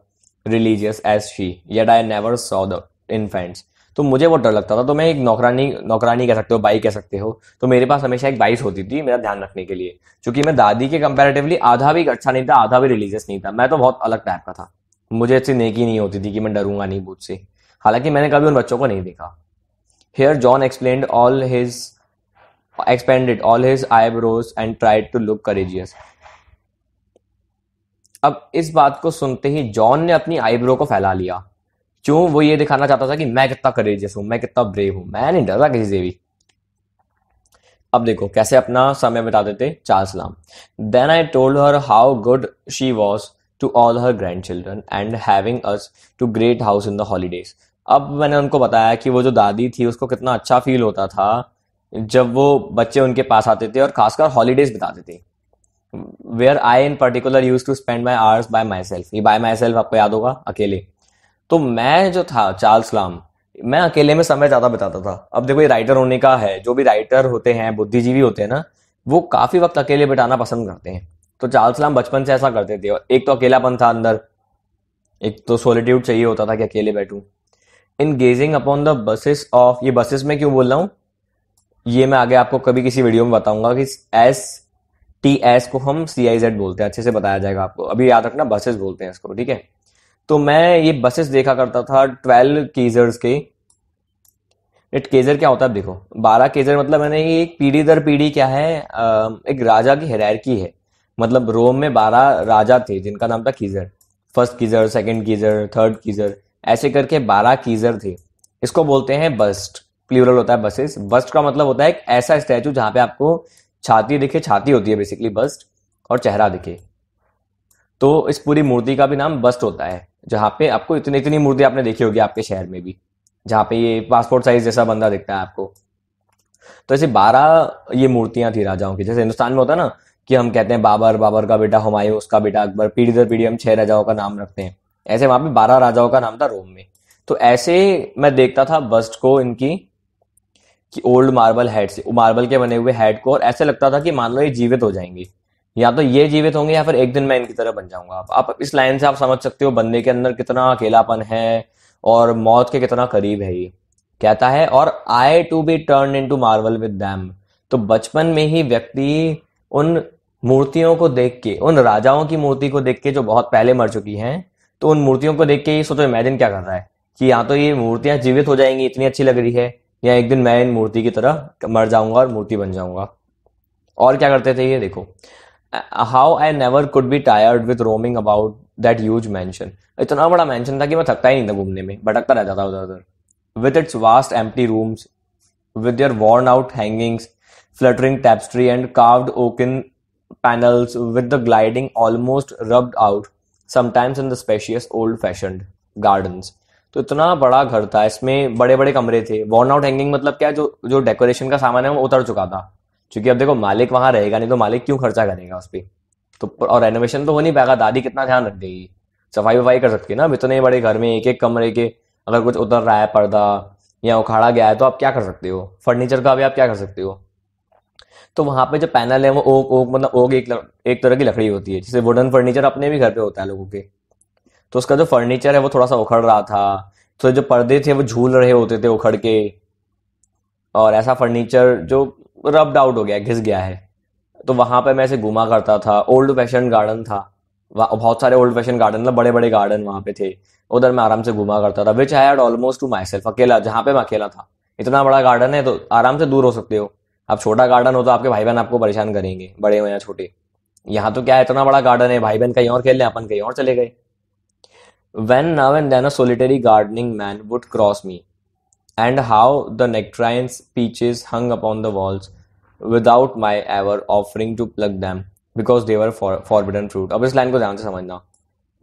A: religious as she yet I never saw the infants तो मुझे बहुत डर लगता था तो मैं एक नौकरानी नौकरानी कह सकते हो बाई कह सकते हो तो मेरे पास हमेशा एक बाइस होती थी मेरा ध्यान रखने के लिए क्योंकि मैं दादी के कंपेरेटिवली आधा भी अच्छा नहीं था आधा भी रिलीजियस नहीं था मैं तो बहुत अलग टाइप का था मुझे अच्छी नेकी नहीं होती थी कि मैं डरूंगा नहीं भूत से हालांकि मैंने कभी उन बच्चों को नहीं देखा here John explain all his expanded all his eyebrows and tried to look courageous अब इस बात को सुनते ही जॉन ने अपनी आईब्रो को फैला लिया क्यों वो ये दिखाना चाहता था कि मैं कितना करेजियस हूं मैं कितना ब्रेव हूं मैं नहीं डरता किसी से भी अब देखो कैसे अपना समय बता देते Charles Lamb then I told her how good she was to all her grandchildren and having us to great house in the holidays अब मैंने उनको बताया कि वो जो दादी थी उसको कितना अच्छा फील होता था जब वो बच्चे उनके पास आते थे और खासकर हॉलीडेज बिताते थे where I in particular use to spend my hours by myself ये बाय माई सेल्फ आपको याद होगा अकेले तो मैं जो था चार्ल्स लाम मैं अकेले में समय ज्यादा बिताता था अब देखो ये राइटर होने का है जो भी राइटर होते हैं बुद्धिजीवी होते हैं ना वो काफी वक्त अकेले बिताना पसंद करते हैं तो चार्ल्स लाम बचपन से ऐसा करते थे और एक तो अकेलापन था अंदर एक तो सोलिट्यूड चाहिए होता था कि अकेले बैठूं in gazing upon the busts of ये बसेस में क्यों बोल रहा हूँ ये मैं आगे आपको कभी किसी वीडियो में बताऊंगा कि एस टी एस को हम सी आई जेड बोलते हैं अच्छे से बताया जाएगा आपको अभी याद रखना बसेस बोलते हैं इसको ठीक है तो मैं ये बसेस देखा करता था ट्वेल्व केजर्स के इट केजर क्या होता है देखो बारह केजर मतलब मैंने ये एक पीढ़ी दर पीढ़ी क्या है एक राजा की की है मतलब रोम में बारह राजा थे जिनका नाम था Caesar first Caesar second Caesar third Caesar ऐसे करके बारह कीजर थे इसको बोलते हैं बस्ट प्लूरल होता है बसेस बस्ट का मतलब होता है एक ऐसा स्टैचू जहां पे आपको छाती दिखे छाती होती है बेसिकली बस्ट और चेहरा दिखे तो इस पूरी मूर्ति का भी नाम बस्ट होता है जहां पे आपको इतनी इतनी मूर्ति आपने देखी होगी आपके शहर में भी जहां पे ये पासपोर्ट साइज जैसा बंदा दिखता है आपको तो ऐसे बारह ये मूर्तियां थी राजाओं की जैसे हिंदुस्तान में होता है ना कि हम कहते हैं बाबर बाबर का बेटा हुमायूं उसका बेटा अकबर पीढ़ी दर पीढ़ी हम छह राजाओं का नाम रखते हैं ऐसे वहां पे बारह राजाओं का नाम था रोम में तो ऐसे मैं देखता था बस्ट को इनकी कि ओल्ड मार्बल हेड से मार्बल के बने हुए हेड को और ऐसे लगता था कि मान लो ये जीवित हो जाएंगे या तो ये जीवित होंगे या फिर एक दिन मैं इनकी तरह बन जाऊंगा आप, इस लाइन से आप समझ सकते हो बंदे के अंदर कितना अकेलापन है और मौत के कितना करीब है ये कहता है और I to be turn into marble with them तो बचपन में ही व्यक्ति उन मूर्तियों को देख के उन राजाओं की मूर्ति को देख के जो बहुत पहले मर चुकी हैं तो उन मूर्तियों को देख के ये सोचो इमेजिन क्या कर रहा है कि यहाँ तो ये मूर्तियां जीवित हो जाएंगी इतनी अच्छी लग रही है या एक दिन मैं इन मूर्ति की तरह मर जाऊंगा और मूर्ति बन जाऊंगा और क्या करते थे ये देखो how I never could be tired with roaming about that huge mansion इतना बड़ा मैंशन था कि मैं थकता ही नहीं था घूमने में भटकता रहता था उधर उधर with its vast empty rooms with your worn out hangings fluttering tapestry and carved oaken panels with the gliding almost rubbed out sometimes in the spacious old fashioned gardens तो इतना बड़ा घर था इसमें बड़े बड़े कमरे थे वॉर्न आउट हैंगिंग मतलब क्या जो जो डेकोरेशन का सामान है वो उतर चुका था क्योंकि अब देखो मालिक वहां रहेगा नहीं तो मालिक क्यों खर्चा करेगा उस पर तो और रेनोवेशन तो हो नहीं पाएगा दादी कितना ध्यान रख देगी सफाई वफाई कर सकती है ना अब इतने बड़े घर में एक एक कमरे के अगर कुछ उतर रहा है पर्दा या उखाड़ा गया है तो आप क्या कर सकते हो फर्नीचर का भी आप क्या कर सकते हो तो वहां पे जो पैनल है वो ओक ओक मतलब ओक एक एक तरह की लकड़ी होती है जैसे वुडन फर्नीचर अपने भी घर पे होता है लोगों के तो उसका जो फर्नीचर है वो थोड़ा सा उखड़ रहा था तो जो पर्दे थे वो झूल रहे होते थे उखड़ के और ऐसा फर्नीचर जो रब्ड आउट हो गया घिस गया है तो वहां पर मैं ऐसे घूमा करता था ओल्ड फैशन गार्डन था बहुत सारे ओल्ड फैशन गार्डन मतलब बड़े बड़े गार्डन वहां पे थे उधर मैं आराम से घुमा करता था which I had almost to myself अकेला जहां पे मैं अकेला था इतना बड़ा गार्डन है तो आराम से दूर हो सकते हो आप छोटा गार्डन हो तो आपके भाई बहन आपको परेशान करेंगे बड़े हो या छोटे यहाँ तो क्या है इतना बड़ा गार्डन है भाई बहन कहीं और खेल लें अपन कहीं और चले गए When now and then a solitary gardening man would cross me, and how the nectarines, peaches hung upon the walls without my ever offering to pluck them because they were for, forbidden fruit. अब इस line को ध्यान से समझना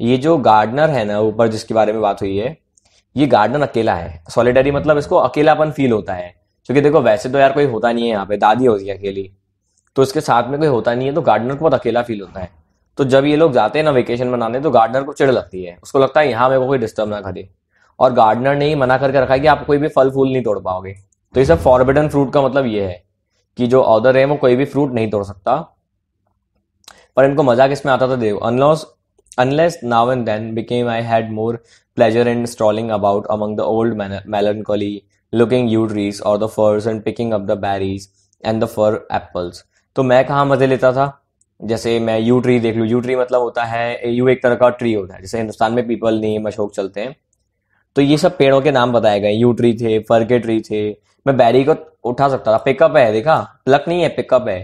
A: ये जो gardener है ना ऊपर जिसके बारे में बात हुई है ये गार्डनर अकेला है सॉलिटरी मतलब इसको अकेलापन फील होता है क्योंकि देखो वैसे तो यार कोई होता नहीं है यहाँ पे दादी होती है अकेली तो इसके साथ में कोई होता नहीं है तो गार्डनर को बहुत अकेला फील होता है तो जब ये लोग जाते हैं ना वेकेशन मनाने तो गार्डनर को चिड़ लगती है उसको लगता है यहाँ मेरे को कोई डिस्टर्ब ना करे और गार्डनर ने ही मना करके रखा है कि आप कोई भी फल फूल नहीं तोड़ पाओगे तो ये सब फॉरबिडन फ्रूट का मतलब ये है कि जो ऑदर है वो कोई भी फ्रूट नहीं तोड़ सकता पर इनको मजा किसमें आता था देव unless unless now and then became I had more pleasure in strolling about among the old melancholy looking yew trees or the firs and picking up the berries and the fir apples तो मैं कहाँ मजे लेता था जैसे मैं you tree देख लू यू ट्री मतलब होता है यू एक तरह का ट्री होता है जैसे हिंदुस्तान में पीपल नीम अशोक चलते हैं तो ये सब पेड़ों के नाम बताए गए यू ट्री थे फर के ट्री थे मैं बैरी को उठा सकता था पिकअप है देखा प्लक नहीं है पिकअप है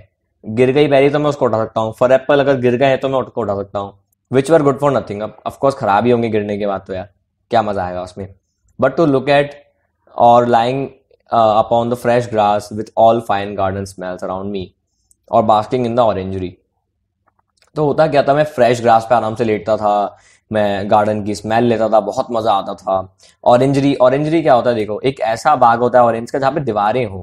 A: गिर गई बैरी तो मैं उसको उठा सकता हूँ फर एप्पल अगर गिर गए हैं तो मैं उठ उठा सकता हूँ which were good for nothing अब ऑफकोर्स खराब ही होंगे गिरने के बाद तो यार क्या मजा आएगा उसमें but to look at or lying upon the fresh grass with all fine garden smells around me or basking in the ऑरेंजरी तो होता क्या था मैं फ्रेश ग्रास पे आराम से लेटता था मैं गार्डन की स्मेल लेता था बहुत मजा आता था ऑरेंजरी ऑरेंजरी क्या होता है देखो एक ऐसा बाग होता है ऑरेंज का जहाँ पे दीवारें हों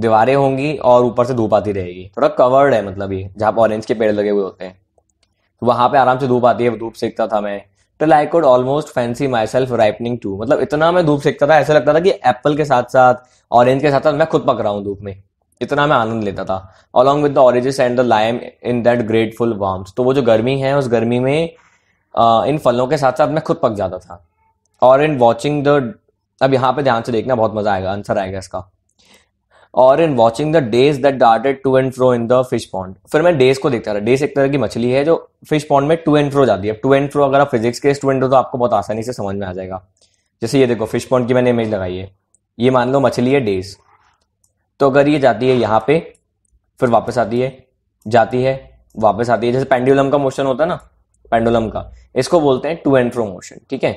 A: दीवारें होंगी और ऊपर से धूप आती रहेगी थोड़ा कवर्ड है मतलब ये जहाँ पे ऑरेंज के पेड़ लगे हुए होते हैं तो वहां पे आराम से धूप आती है धूप सेकता था मैं till I could almost fancy myself ripening too मतलब इतना मैं धूप सेकता था ऐसा लगता था कि एप्पल के साथ साथ ऑरेंज के साथ साथ मैं खुद पक रहा हूँ धूप में इतना मैं आनंद लेता था along with the oranges and the lime in that grateful warmth तो वो जो गर्मी है उस गर्मी में आ, इन फलों के साथ साथ मैं खुद पक जाता था और इन वॉचिंग द अब यहाँ पे ध्यान से देखना बहुत मजा आएगा आंसर आएगा इसका or in watching the dace that darted to and fro in the fish pond फिर मैं डेज को देखता रहा डेज एक तरह की मछली है जो फिश पॉन्ड में टू एंड फ्रो जाती है टू एंड फ्रो अगर आप फिजिक्स के स्टूडेंट हो तो आपको बहुत आसानी से समझ में आ जाएगा जैसे ये देखो फिश पॉन्ड की मैंने इमेज लगाई है ये मान लो मछली है डेज तो अगर ये जाती है यहाँ पे फिर वापस आती है जाती है वापस आती है जैसे पेंडुलम का मोशन होता है ना पेंडुलम का इसको बोलते हैं टू एंड फ्रो मोशन ठीक है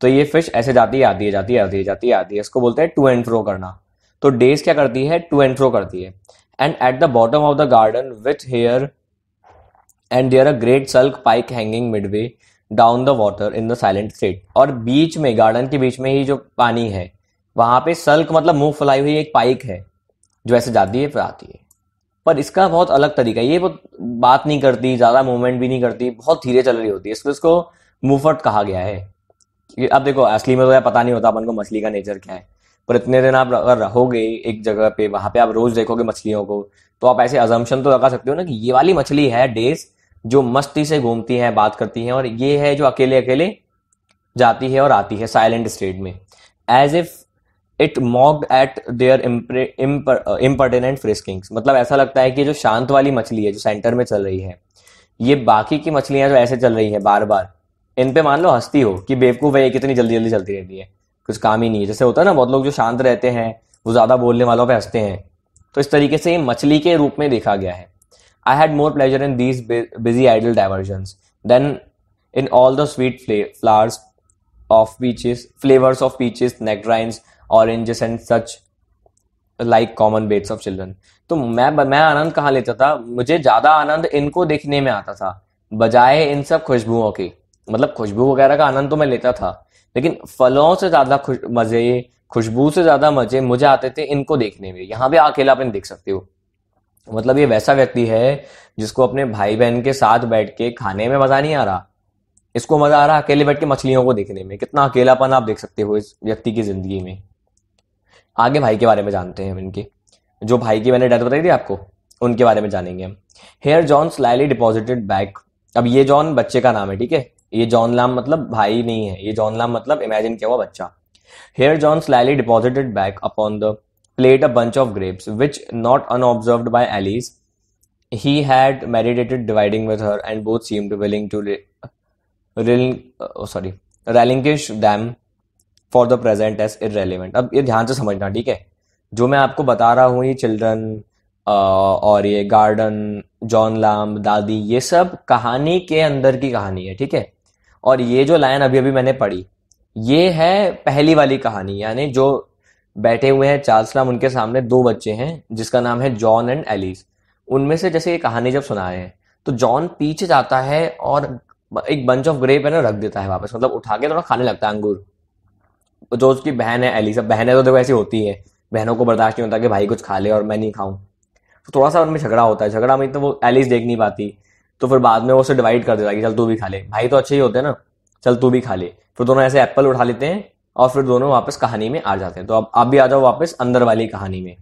A: तो ये फिश ऐसे जाती है आती है जाती है आती है जाती है आती है इसको बोलते हैं टू एंड फ्रो करना तो डेज क्या करती है टू एंड फ्रो करती है and at the bottom of the garden with here and there a great sulky pike hanging midway down the water in the silent state और बीच में गार्डन के बीच में ही जो पानी है वहां पे सल्क मतलब मुंह फुलाई हुई एक पाइक है जो ऐसे जाती है फिर आती है पर इसका बहुत अलग तरीका ये वो बात नहीं करती ज़्यादा मूवमेंट भी नहीं करती बहुत धीरे चल रही होती है इसको इसको मुफट कहा गया है अब देखो असली में तो यार पता नहीं होता अपन को मछली का नेचर क्या है पर इतने दिन आप अगर रहोगे एक जगह पे वहां पे आप रोज देखोगे मछलियों को तो आप ऐसे अजम्पन तो लगा सकते हो ना कि ये वाली मछली है डेज जो मस्ती से घूमती है बात करती है और ये है जो अकेले अकेले जाती है और आती है साइलेंट स्टेट में as if it mock at their impertinent friskings मतलब ऐसा लगता है कि जो शांत वाली मछली है जो सेंटर में चल रही है ये बाकी की मछलियां जो ऐसे चल रही है बार बार इन पे मान लो हंसती हो कि बेवकूफ़ है ये कितनी जल्दी जल्दी चलती रहती है कुछ काम ही नहीं है जैसे होता है ना बहुत लोग जो शांत रहते हैं वो ज़्यादा बोलने वालों पर हंसते हैं तो इस तरीके से ये मछली के रूप में देखा गया है I had more pleasure in these busy idle diversion than in all the sweet flowers of peaches flavours of peaches nectarines oranges and such like common baits of children तो मैं मैं आनंद कहाँ लेता था मुझे ज़्यादा आनंद इनको देखने में आता था बजाय इन सब खुशबुओं के मतलब खुशबू वगैरह का आनंद तो मैं लेता था लेकिन फलों से ज़्यादा खुश मज़े खुशबू से ज़्यादा मज़े मुझे आते थे इनको देखने में यहाँ पे अकेलापन देख सकते हो मतलब ये वैसा व्यक्ति है जिसको अपने भाई बहन के साथ बैठ के खाने में मज़ा नहीं आ रहा इसको मज़ा आ रहा अकेले बैठ के मछलियों को देखने में कितना अकेलापन आप देख सकते हो इस व्यक्ति की ज़िंदगी में आगे भाई के बारे में जानते हैं हम इनके जो भाई की मैंने डेथ बताई थी आपको उनके बारे में जानेंगे हम here John slyly deposited back अब ये जॉन बच्चे का नाम है ठीक है ये जॉन लाम मतलब भाई नहीं है ये जॉन लाम मतलब इमेजिन किया हुआ बच्चा here John slyly deposited back upon the plate a bunch of grapes which not unobserved by Alice he had meditated dividing with her and both seemed willing to sorry relinquish them for the present as irrelevant अब ये ध्यान से समझना ठीक है जो मैं आपको बता रहा हूँ ये चिल्ड्रन और ये गार्डन जॉन लाम दादी ये सब कहानी के अंदर की कहानी है ठीक है और ये जो लाइन अभी अभी मैंने पढ़ी ये है पहली वाली कहानी यानी जो बैठे हुए हैं चार्ल्स लाम उनके सामने दो बच्चे हैं जिसका नाम है जॉन एंड एलिस उनमें से जैसे ये कहानी जब सुना है हैं तो जॉन पीछे जाता है और एक बंच ऑफ ग्रेप है ना रख देता है वापस मतलब उठा के थोड़ा खाने लगता है अंगूर जो तो उसकी बहन है एलिसा है तो देखो ऐसी होती है बहनों को बर्दाश्त नहीं होता कि भाई कुछ खा ले और मैं नहीं खाऊं तो थोड़ा सा उनमें झगड़ा होता है झगड़ा में मतलब तो वो एलिस देख नहीं पाती तो फिर बाद में वो उसे डिवाइड कर देता है कि चल तू भी खा ले भाई तो अच्छे ही होते हैं ना चल तू भी खा ले फिर दोनों ऐसे एप्पल उठा लेते हैं और फिर दोनों वापस कहानी में आ जाते हैं तो अब आप भी आ जाओ वापस अंदर वाली कहानी में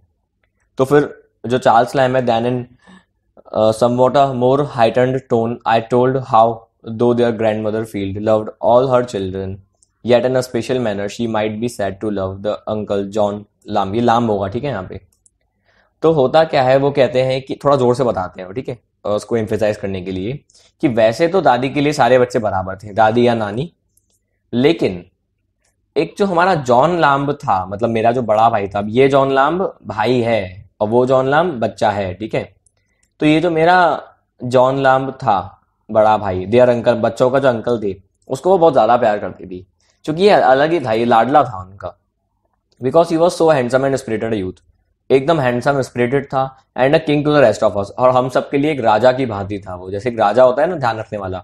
A: तो फिर जो चार्ल्स लैम है then in what a more heightened tone I told how though their grand mother Field loved all her children yet in a special manner she might be said to love the uncle John Lamb ये लाम होगा ठीक है यहाँ पे तो होता क्या है वो कहते हैं कि थोड़ा जोर से बताते हैं ठीक है उसको एम्फेसाइज करने के लिए कि वैसे तो दादी के लिए सारे बच्चे बराबर थे दादी या नानी लेकिन एक जो हमारा जॉन लाम्ब था मतलब मेरा जो बड़ा भाई था ये जॉन लाम्ब भाई है और वो जॉन लाम्ब बच्चा है ठीक है तो ये जो मेरा जॉन लाम्ब था बड़ा भाई देयर अंकल बच्चों का जो अंकल थे उसको वो बहुत ज़्यादा प्यार करती थी चूंकि ये अलग ही था ये लाडला था उनका because he was so handsome and spirited youth एकदम हैंडसम स्पिरिटेड था and a king to the rest of us और हम सबके लिए एक राजा की भांति था वो जैसे एक राजा होता है ना ध्यान रखने वाला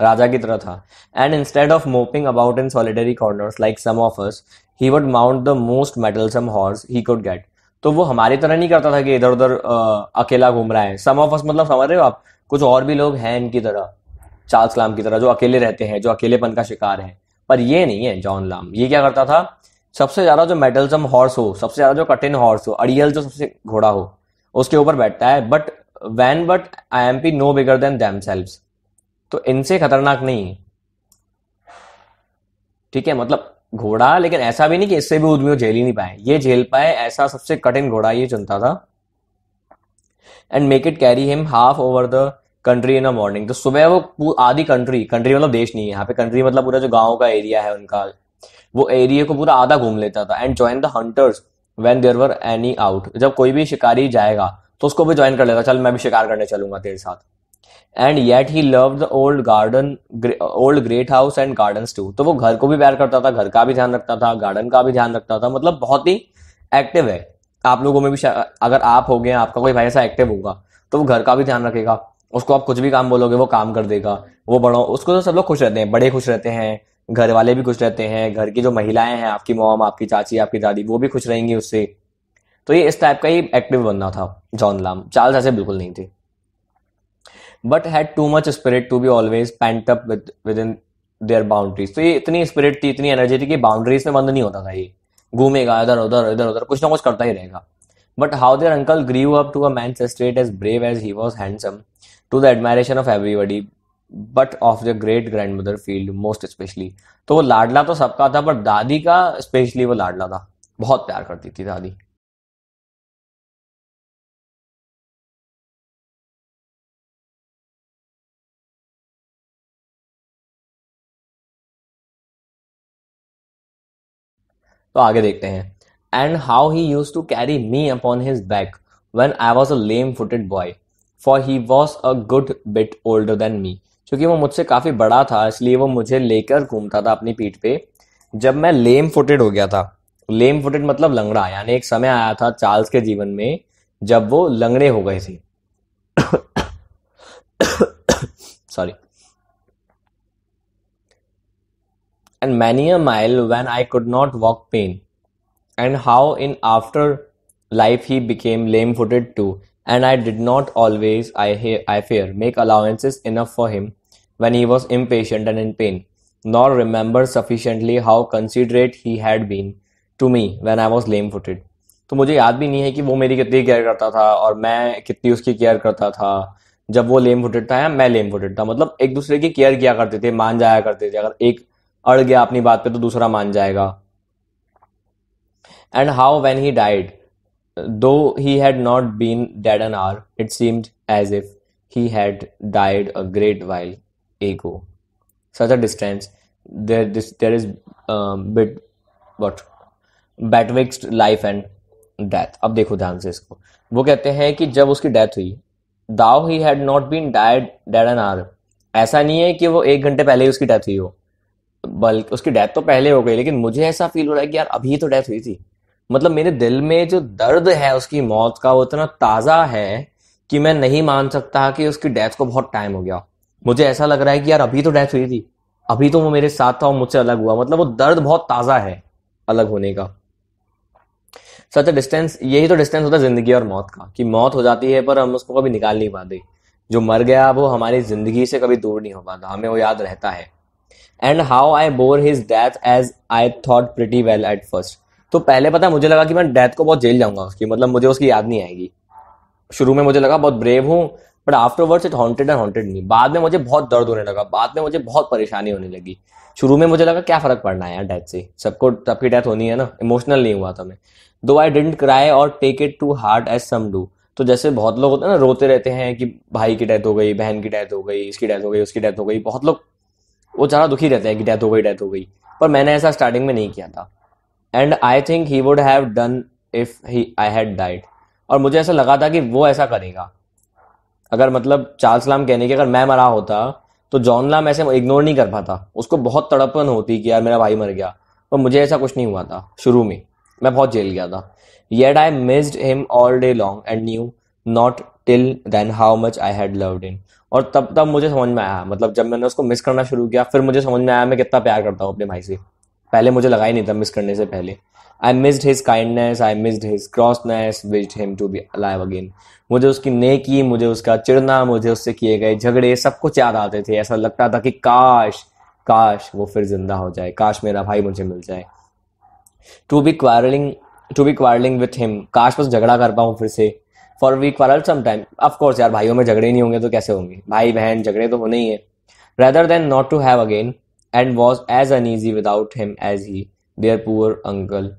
A: राजा की तरह था and instead of moping about in solitary corners like some of us he would mount the most mettlesome horse he could get तो वो हमारी तरह नहीं करता था कि इधर उधर अकेला घूम रहा है सम ऑफ अस मतलब समझ रहे हो आप कुछ और भी लोग हैं इनकी तरह चार्ल्स कलाम की तरह जो अकेले रहते हैं जो अकेलेपन का शिकार है पर ये नहीं है जॉन लाम ये क्या करता था सबसे ज्यादा जो मेटलजम हॉर्स हो सबसे ज्यादा जो कठिन हॉर्स हो अड़ियल जो सबसे घोड़ा हो उसके ऊपर बैठता है but when but I M P no bigger than them तो इनसे खतरनाक नहीं ठीक है मतलब घोड़ा लेकिन ऐसा भी नहीं कि इससे भी उद्यमी झेल ही नहीं पाए ये झेल पाए ऐसा सबसे कठिन घोड़ा ये चुनता था and make it carry him half over the country in a morning तो सुबह वो आधी कंट्री कंट्री मतलब देश नहीं है यहाँ पे कंट्री मतलब पूरा जो गाँव का एरिया है उनका वो एरिया को पूरा आधा घूम लेता था and join the hunters when there were any out जब कोई भी शिकारी जाएगा तो उसको भी ज्वाइन कर लेता चल मैं भी शिकार करने चलूंगा तेरे साथ and yet he love the old garden old great house and garden too तो वो घर को भी प्यार करता था घर का भी ध्यान रखता था गार्डन का भी ध्यान रखता था मतलब बहुत ही एक्टिव है आप लोगों में भी अगर आप हो गए आपका कोई भाई ऐसा एक्टिव होगा तो वो घर का भी ध्यान रखेगा उसको आप कुछ भी काम बोलोगे वो काम कर देगा वो बड़ो उसको तो सब लोग खुश रहते हैं बड़े खुश रहते हैं घर वाले भी खुश रहते हैं घर की जो महिलाएं हैं आपकी मोम आपकी चाची आपकी दादी वो भी खुश रहेंगी उससे तो ये इस टाइप का ही एक्टिव बनना था जॉन लाम चार्ल्स ऐसे बिल्कुल नहीं थे but had too much spirit to be always pent up within their boundaries तो ये इतनी स्पिरिट थी इतनी एनर्जी थी कि बाउंड्रीज में बंद नहीं होता था ये घूमेगा इधर उधर इधर उधर कुछ ना कुछ करता ही रहेगा but how their uncle grew up to a man as brave as he was handsome to the admiration of everybody but of the great grand mother Field most specially तो वो लाडला तो सबका था बट दादी का स्पेशली वो लाडला था बहुत प्यार करती थी दादी तो आगे देखते हैं and how he used to carry me upon his back when I was a lame footed boy for he was a good bit older than me क्योंकि वो मुझसे काफ़ी बड़ा था इसलिए वो मुझे लेकर घूमता था अपनी पीठ पे जब मैं लेम फुटेड हो गया था लेम फुटेड मतलब लंगड़ा यानी एक समय आया था चार्ल्स के जीवन में जब वो लंगड़े हो गए थे sorry and many a mile when I could not walk pain and how in after life he became lame footed too and I did not always, I, I fear, make allowances enough for him when he was impatient and in pain, nor remember sufficiently how considerate he had been to me when I was lame footed. तो मुझे याद भी नहीं है कि वो मेरी कितनी केयर करता था और मैं कितनी उसकी केयर करता था जब वो लेम फुटेड था या मैं लेम फुटेड था मतलब एक दूसरे की केयर किया करते थे मान जाया करते थे अगर एक अड़ गया अपनी बात पे तो दूसरा मान जाएगा and how when he died Though he had not been dead an hour, it seemed as if he had died a great while ago. Such a distance, there this there is a um, bit what betwixt life and death. अब देखो ध्यान से इसको वो कहते हैं कि जब उसकी डेथ हुई though he had not been died dead an hour ऐसा नहीं है कि वो एक घंटे पहले ही उसकी डेथ हुई हो बल्कि उसकी डेथ तो पहले हो गई लेकिन मुझे ऐसा फील हो रहा है कि यार अभी तो डेथ हुई थी मतलब मेरे दिल में जो दर्द है उसकी मौत का वो इतना ताज़ा है कि मैं नहीं मान सकता कि उसकी डेथ को बहुत टाइम हो गया मुझे ऐसा लग रहा है कि यार अभी तो डेथ हुई थी अभी तो वो मेरे साथ था और मुझसे अलग हुआ मतलब वो दर्द बहुत ताज़ा है अलग होने का सच डिस्टेंस यही तो डिस्टेंस होता है ज़िंदगी और मौत का कि मौत हो जाती है पर हम उसको कभी निकाल नहीं पाते जो मर गया वो हमारी ज़िंदगी से कभी दूर नहीं हो पाता हमें वो याद रहता है and how I bore his death as I thought pretty well at first तो पहले पता मुझे लगा कि मैं डेथ को बहुत जेल जाऊंगा उसकी मतलब मुझे उसकी याद नहीं आएगी शुरू में मुझे लगा बहुत ब्रेव हूँ but afterwards it haunted and haunted नहीं बाद में मुझे बहुत दर्द होने लगा बाद में मुझे बहुत परेशानी होने लगी शुरू में मुझे लगा क्या फर्क पड़ना है यार डेथ से सबको सबकी डेथ होनी है ना इमोशनल नहीं हुआ था मैं दो आई डेंट क्राई और take it to heart as some do तो जैसे बहुत लोग होते हैं ना रोते रहते हैं कि भाई की डेथ हो गई बहन की डेथ हो गई इसकी डेथ हो गई उसकी डेथ हो गई बहुत लोग वो ज़्यादा दुखी रहते हैं कि डेथ हो गई डेथ हो गई पर मैंने ऐसा स्टार्टिंग में नहीं किया था and I think he would have done if he I had died और मुझे ऐसा लगा था कि वो ऐसा करेगा अगर मतलब चार्ल्स लाम कहने की अगर मैं मरा होता तो जॉन लाम ऐसे इग्नोर नहीं कर पाता उसको बहुत तड़पन होती कि यार मेरा भाई मर गया पर मुझे ऐसा कुछ नहीं हुआ था शुरू में मैं बहुत जेल गया था yet I missed him all day long and knew not till then how much I had loved him और तब तब मुझे समझ में आया मतलब जब मैंने उसको मिस करना शुरू किया फिर मुझे समझ में आया मैं कितना प्यार करता हूँ अपने भाई से पहले मुझे लगा ही नहीं था मिस करने से पहले I missed his kindness I missed his crossness wish him to be alive again मुझे उसकी नेकी मुझे उसका चिड़ना मुझे उससे किए गए झगड़े सब कुछ याद आते थे ऐसा लगता था कि काश काश वो फिर जिंदा हो जाए काश मेरा भाई मुझे मिल जाए to be quarrelling to be quarrelling with him काश बस झगड़ा कर पाऊँ फिर से फॉर वी क्वारल समाइम ऑफकोर्स यार भाइयों में झगड़े नहीं होंगे तो कैसे होंगे भाई बहन झगड़े तो होने ही है rather than not to have again and was as uneasy without him as he, their poor uncle,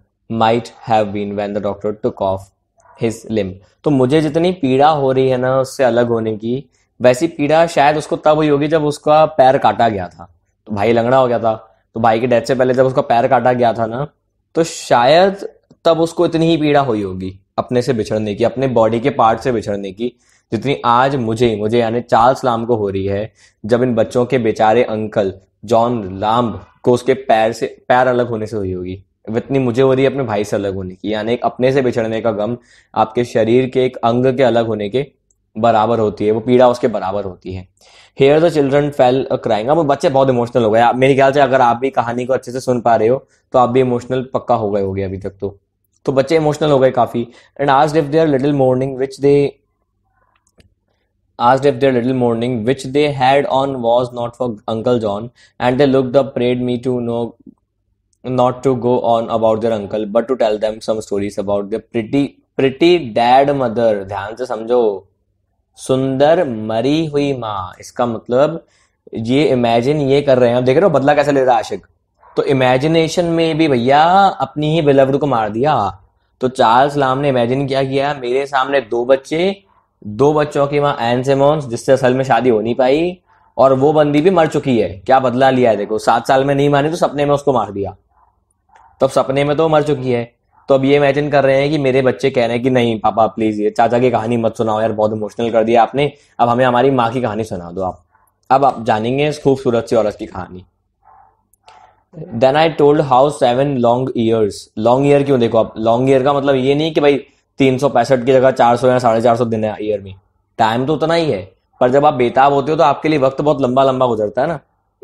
A: might have been when the doctor took off his limb. तो मुझे जितनी पीड़ा हो रही है ना उससे अलग होने की वैसी पीड़ा शायद उसको तब हुई होगी जब उसका पैर काटा गया था तो भाई लंगड़ा हो गया था तो भाई की डेथ से पहले जब उसका पैर काटा गया था ना तो शायद तब उसको इतनी ही पीड़ा हुई होगी अपने से बिछड़ने की अपने बॉडी के पार्ट से बिछड़ने की जितनी आज मुझे मुझे यानी चार्ल्स लाम को हो रही है जब इन बच्चों के बेचारे अंकल जॉन लाम्ब को उसके पैर से पैर अलग होने से हुई होगी इतनी मुझे हो रही है अपने भाई से अलग होने की यानी अपने से बिछड़ने का गम आपके शरीर के एक अंग के अलग होने के बराबर होती है वो पीड़ा उसके बराबर होती है here the children fell crying अब बच्चे बहुत इमोशनल हो गए मेरे ख्याल से अगर आप भी कहानी को अच्छे से सुन पा रहे हो तो आप भी इमोशनल पक्का हो गए होगे अभी तक तो तो बच्चे इमोशनल हो गए काफी एंड आज if they are little mourning which they asked if their little morning which they had on was not for Uncle John, and they looked up, prayed me to know not to go on about their uncle, but to tell them some stories about their pretty pretty dad mother. ध्यान से समझो सुंदर मरी हुई माँ इसका मतलब ये इमेजिन ये कर रहे हैं आप देख रहे हो बदला कैसे ले रहा आशिक तो इमेजिनेशन में भी भैया अपनी ही बिलवड को मार दिया तो चार्ल्स लाम ने इमेजिन क्या किया मेरे सामने दो बच्चे दो बच्चों की माँ एन सेमोन्स जिससे असल में शादी हो नहीं पाई और वो बंदी भी मर चुकी है क्या बदला लिया है देखो सात साल में नहीं मानी तो सपने में उसको मार दिया तो अब सपने में तो मर चुकी है तो अब ये इमेजिन कर रहे हैं कि मेरे बच्चे कह रहे हैं कि नहीं पापा प्लीज ये चाचा की कहानी मत सुनाओ यार बहुत इमोशनल कर दिया आपने अब हमें हमारी माँ की कहानी सुना दो आप अब आप जानेंगे इस खूबसूरत सी औरत की कहानी then I told how seven long years long year क्यों देखो आप लॉन्ग ईयर का मतलब ये नहीं कि भाई तीन सौ पैंसठ की जगह चार सौ या साढ़े चार सौ दिन है ईयर में टाइम तो उतना ही है पर जब आप बेताब होते हो तो आपके लिए वक्त बहुत लंबा लंबा गुजरता है ना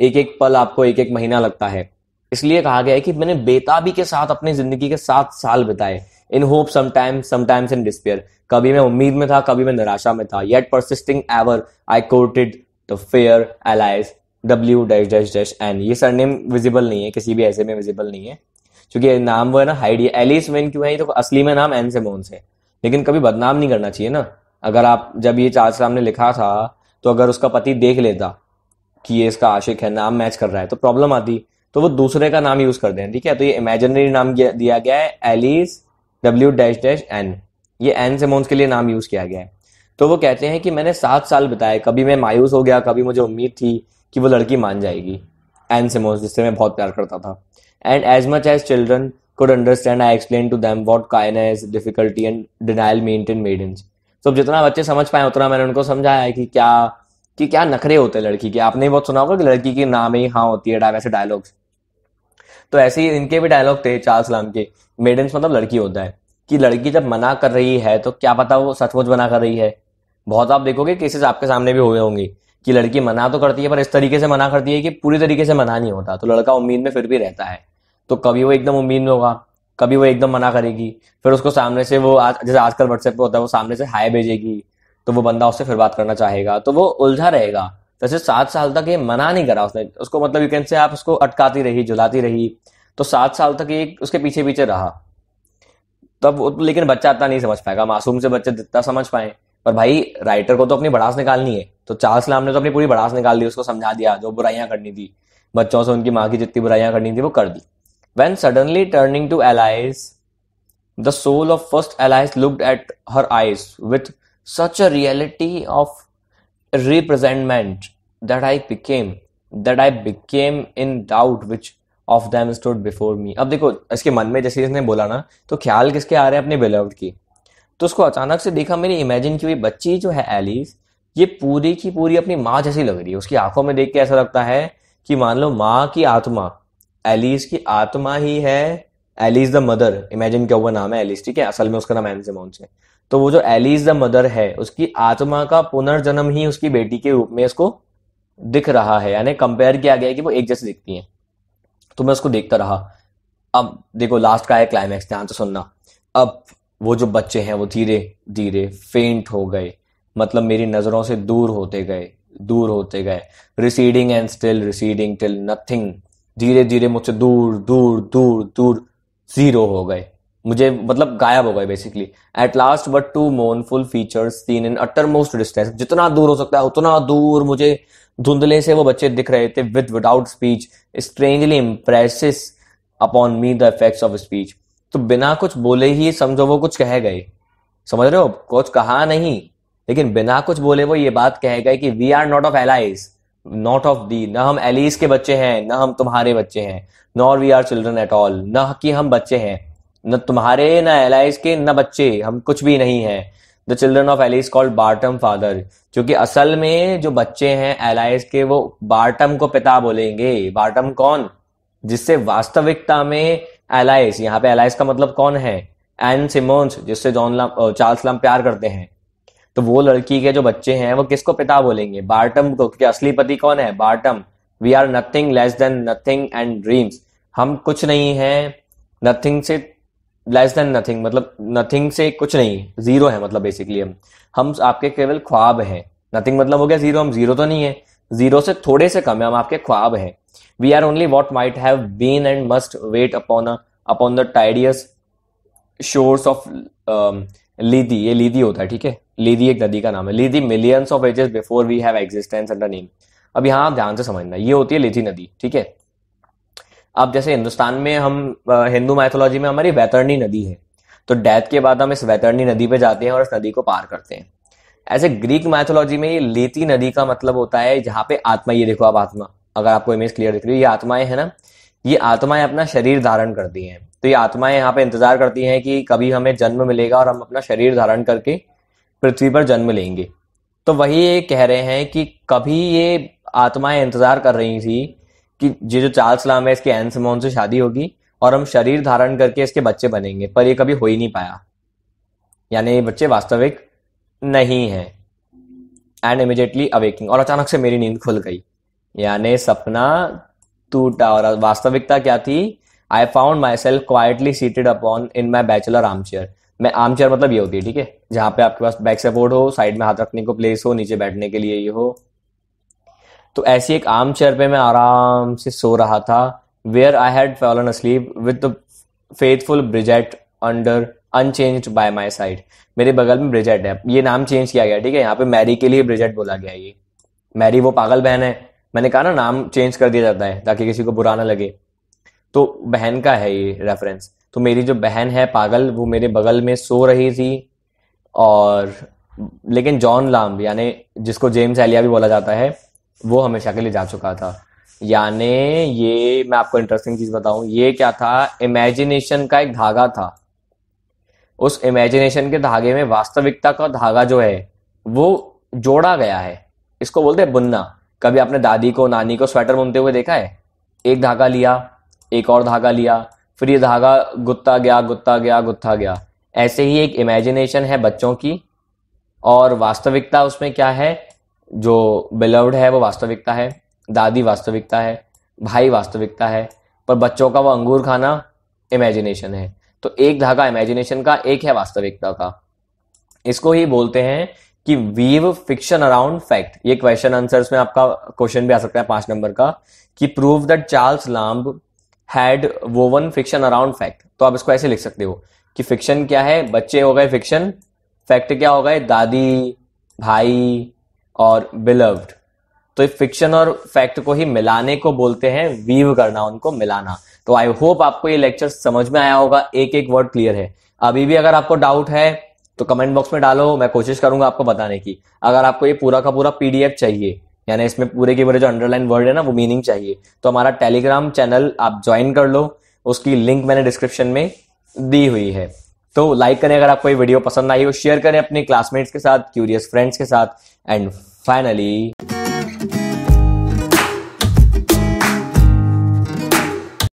A: एक एक पल आपको एक एक महीना लगता है इसलिए कहा गया है कि मैंने बेताबी के साथ अपनी जिंदगी के सात साल बिताए इन होप समाइम समटाइम्स इन डिस्पेयर कभी मैं उम्मीद में था कभी मैं निराशा में था yet persisting ever I courted the fair Alice W dash dash dash N ये सरनेम विजिबल नहीं है किसी भी ऐसे में विजिबल नहीं है क्योंकि नाम वो है ना हाइड एलिस मैन क्यों है ये तो असली में नाम एन से मोन से लेकिन कभी बदनाम नहीं करना चाहिए ना अगर आप जब ये चार्ज ने लिखा था तो अगर उसका पति देख लेता कि ये इसका आशिक है नाम मैच कर रहा है तो प्रॉब्लम आती तो वो दूसरे का नाम यूज कर दें ठीक है तो ये इमेजिनरी नाम दिया गया है Alice W dash dash N ये एन सिमोन्स के लिए नाम यूज किया गया है तो वो कहते हैं कि मैंने सात साल बिताए कभी मैं मायूस हो गया कभी मुझे उम्मीद थी कि वो लड़की मान जाएगी एन सिमोन्स जिससे मैं बहुत प्यार करता था and as much as children could understand, I explained to them what kindness, difficulty and denial meant in maidens. तो so, जितना बच्चे समझ पाए उतना मैंने उनको समझाया कि क्या कि क्या नखरे होते हैं लड़की के आपने बहुत सुना होगा कि लड़की की नाम ही हाँ होती है डायम ऐसे डायलॉग्स तो ऐसे ही इनके भी डायलॉग थे चार्ल्स लाम के मेडन्स मतलब लड़की होता है कि लड़की जब मना कर रही है तो क्या पता वो सचमुच मना कर रही है बहुत आप देखोगे केसेस आपके सामने भी हुए होंगे कि लड़की मना तो करती है पर इस तरीके से मना करती है कि पूरी तरीके से मना नहीं होता तो लड़का उम्मीद में फिर भी रहता है तो कभी वो एकदम उम्मीद में होगा कभी वो एकदम मना करेगी फिर उसको सामने से वो आज जैसे आजकल व्हाट्सएप पे होता है वो सामने से हाय भेजेगी तो वो बंदा उससे फिर बात करना चाहेगा तो वो उलझा रहेगा वैसे सात साल तक ये मना नहीं करा उसने उसको मतलब यू कैन से आप उसको अटकाती रही जुलाती रही तो सात साल तक ये उसके पीछे पीछे रहा तब लेकिन बच्चा इतना नहीं समझ पाएगा मासूम से बच्चे जितना समझ पाए पर भाई राइटर को तो अपनी बड़ास निकालनी है तो चार्ल्स लाम ने तो अपनी पूरी बड़ास निकाल दी उसको समझा दिया जो बुराइयां करनी थी बच्चों से उनकी माँ की जितनी बुराइयां करनी थी वो कर दी When suddenly turning to Alice, the soul of first Alice looked at her eyes with such a reality of representment that I became that I became in doubt which of them stood before me. अब देखो इसके मन में जैसे इसने बोला ना तो ख्याल किसके आ रहे हैं अपने बिलव्ड की तो उसको अचानक से देखा मेरी इमेजिन की हुई बच्ची जो है एलिस ये पूरी की पूरी अपनी माँ जैसी लग रही है उसकी आंखों में देख के ऐसा लगता है कि मान लो माँ की आत्मा एलिस की आत्मा ही है एलिस द मदर इमेजिन क्या हुआ नाम है एलिस ठीक है असल में उसका नाम मोन्स है तो वो जो एलिस द मदर है उसकी आत्मा का पुनर्जन्म ही उसकी बेटी के रूप में इसको दिख रहा है यानी कंपेयर किया गया कि वो एक जैसे दिखती है तो मैं उसको देखता रहा अब देखो लास्ट का है क्लाइमैक्स ध्यान से सुनना अब वो जो बच्चे हैं वो धीरे धीरे फेंट हो गए मतलब मेरी नजरों से दूर होते गए दूर होते गए receding and still receding till nothing धीरे धीरे मुझसे दूर दूर दूर दूर जीरो हो गए मुझे मतलब गायब हो गए basically at last but two mournful features seen in uttermost distance जितना दूर हो सकता है उतना दूर मुझे धुंधले से वो बच्चे दिख रहे थे with without speech strangely impresses upon me the effects of speech तो बिना कुछ बोले ही समझो वो कुछ कह गए समझ रहे हो कुछ कहा नहीं लेकिन बिना कुछ बोले वो ये बात कह गए कि we are not of Alice not of thee ना हम एलिस के बच्चे हैं ना हम तुम्हारे बच्चे हैं nor we are children at all ना कि हम बच्चे हैं न तुम्हारे न एलाइज के न बच्चे हम कुछ भी नहीं है the children of Alice called Bartrum father क्योंकि असल में जो बच्चे हैं एलाइज के वो बार्टम को पिता बोलेंगे बार्टम कौन जिससे वास्तविकता में एलाइस यहाँ पे एलाइस का मतलब कौन है एन सिमोन्स जिससे जॉन लाम चार्ल्स लाम प्यार करते हैं तो वो लड़की के जो बच्चे हैं वो किसको पिता बोलेंगे बार्टम को क्योंकि असली पति कौन है Bartrum we are nothing less than nothing and dreams हम कुछ नहीं है नथिंग से लेस देन नथिंग मतलब नथिंग से कुछ नहीं जीरो है मतलब बेसिकली हम हम आपके केवल ख्वाब हैं नथिंग मतलब हो गया जीरो हम जीरो तो नहीं है जीरो से थोड़े से कम है हम आपके ख्वाब हैं we are only what might have been and must wait upon upon the tedious shores of Lethe ये लीदी होता है ठीक है लीदी एक नदी का नाम है Lethe millions of ages before we have existence and a name अब यहाँ आप ध्यान से समझना ये होती है लीदी नदी ठीक है अब जैसे हिंदुस्तान में हम हिंदू माइथोलॉजी में हमारी वैतरणी नदी है तो डेथ के बाद हम इस वैतरणी नदी पे जाते हैं और इस नदी को पार करते हैं ऐसे ग्रीक माइथोलॉजी में ये लेती नदी का मतलब होता है जहां पे आत्मा ये देखो आप आत्मा अगर आपको इमेज क्लियर दिख रही है ये आत्माएं है ना ये आत्माएं अपना शरीर धारण करती हैं तो ये आत्माएं यहाँ पे इंतजार करती हैं कि कभी हमें जन्म मिलेगा और हम अपना शरीर धारण करके पृथ्वी पर जन्म लेंगे तो वही ये कह रहे हैं कि कभी ये आत्माएं इंतजार कर रही थी कि ये जो चार्ल्स लाम है इसके एन से शादी होगी और हम शरीर धारण करके इसके बच्चे बनेंगे पर ये कभी हो ही नहीं पाया यानी ये बच्चे वास्तविक नहीं है एंड इमिडिएटली अवेकिंग और अचानक से मेरी नींद खुल गई यानी सपना टूटा और वास्तविकता क्या थी I found myself quietly seated upon in my bachelor armchair मैं आम चेयर मतलब ये होती है ठीक है जहां पे आपके पास बैक सपोर्ट हो साइड में हाथ रखने को प्लेस हो नीचे बैठने के लिए ये हो तो ऐसी एक आम चेयर पे मैं आराम से सो रहा था where I had fallen asleep with faithful Bridget under unchanged by my side मेरे बगल में ब्रिजेट है ये नाम चेंज किया गया ठीक है यहाँ पे मैरी के लिए ब्रिजेट बोला गया ये मैरी वो पागल बहन है मैंने कहा ना नाम चेंज कर दिया जाता है ताकि किसी को बुरा ना लगे तो बहन का है ये रेफरेंस तो मेरी जो बहन है पागल वो मेरे बगल में सो रही थी और लेकिन जॉन लाम यानी जिसको जेम्स एलिया भी बोला जाता है वो हमेशा के लिए जा चुका था यानी ये मैं आपको इंटरेस्टिंग चीज बताऊं ये क्या था इमेजिनेशन का एक धागा था उस इमेजिनेशन के धागे में वास्तविकता का धागा जो है वो जोड़ा गया है इसको बोलते हैं बुनना कभी आपने दादी को नानी को स्वेटर बुनते हुए देखा है एक धागा लिया एक और धागा लिया फिर ये धागा गुत्ता गया गुत्ता गया गुत्था गया ऐसे ही एक इमेजिनेशन है बच्चों की और वास्तविकता उसमें क्या है जो बिलवड है वो वास्तविकता है दादी वास्तविकता है भाई वास्तविकता है पर बच्चों का वो अंगूर खाना इमेजिनेशन है तो एक धागा इमेजिनेशन का एक है वास्तविकता का इसको ही बोलते हैं कि वीव फिक्शन अराउंड फैक्ट ये क्वेश्चन आंसर्स में आपका क्वेश्चन भी आ सकता है पांच नंबर का कि prove that Charles Lamb had woven fiction around fact तो आप इसको ऐसे लिख सकते हो कि फिक्शन क्या है बच्चे हो गए फिक्शन फैक्ट क्या हो गए दादी भाई और बिलव्ड तो फिक्शन और फैक्ट को ही मिलाने को बोलते हैं वीव करना उनको मिलाना तो आई होप आपको ये लेक्चर समझ में आया होगा एक एक वर्ड क्लियर है अभी भी अगर आपको डाउट है तो कमेंट बॉक्स में डालो मैं कोशिश करूंगा आपको बताने की अगर आपको ये पूरा का पूरा पीडीएफ चाहिए यानी इसमें पूरे के पूरे जो अंडरलाइन वर्ड है ना वो मीनिंग चाहिए तो हमारा टेलीग्राम चैनल आप ज्वाइन कर लो उसकी लिंक मैंने डिस्क्रिप्शन में दी हुई है तो लाइक करें अगर आपको ये वीडियो पसंद आई हो शेयर करें अपने क्लासमेट्स के साथ क्यूरियस फ्रेंड्स के साथ एंड फाइनली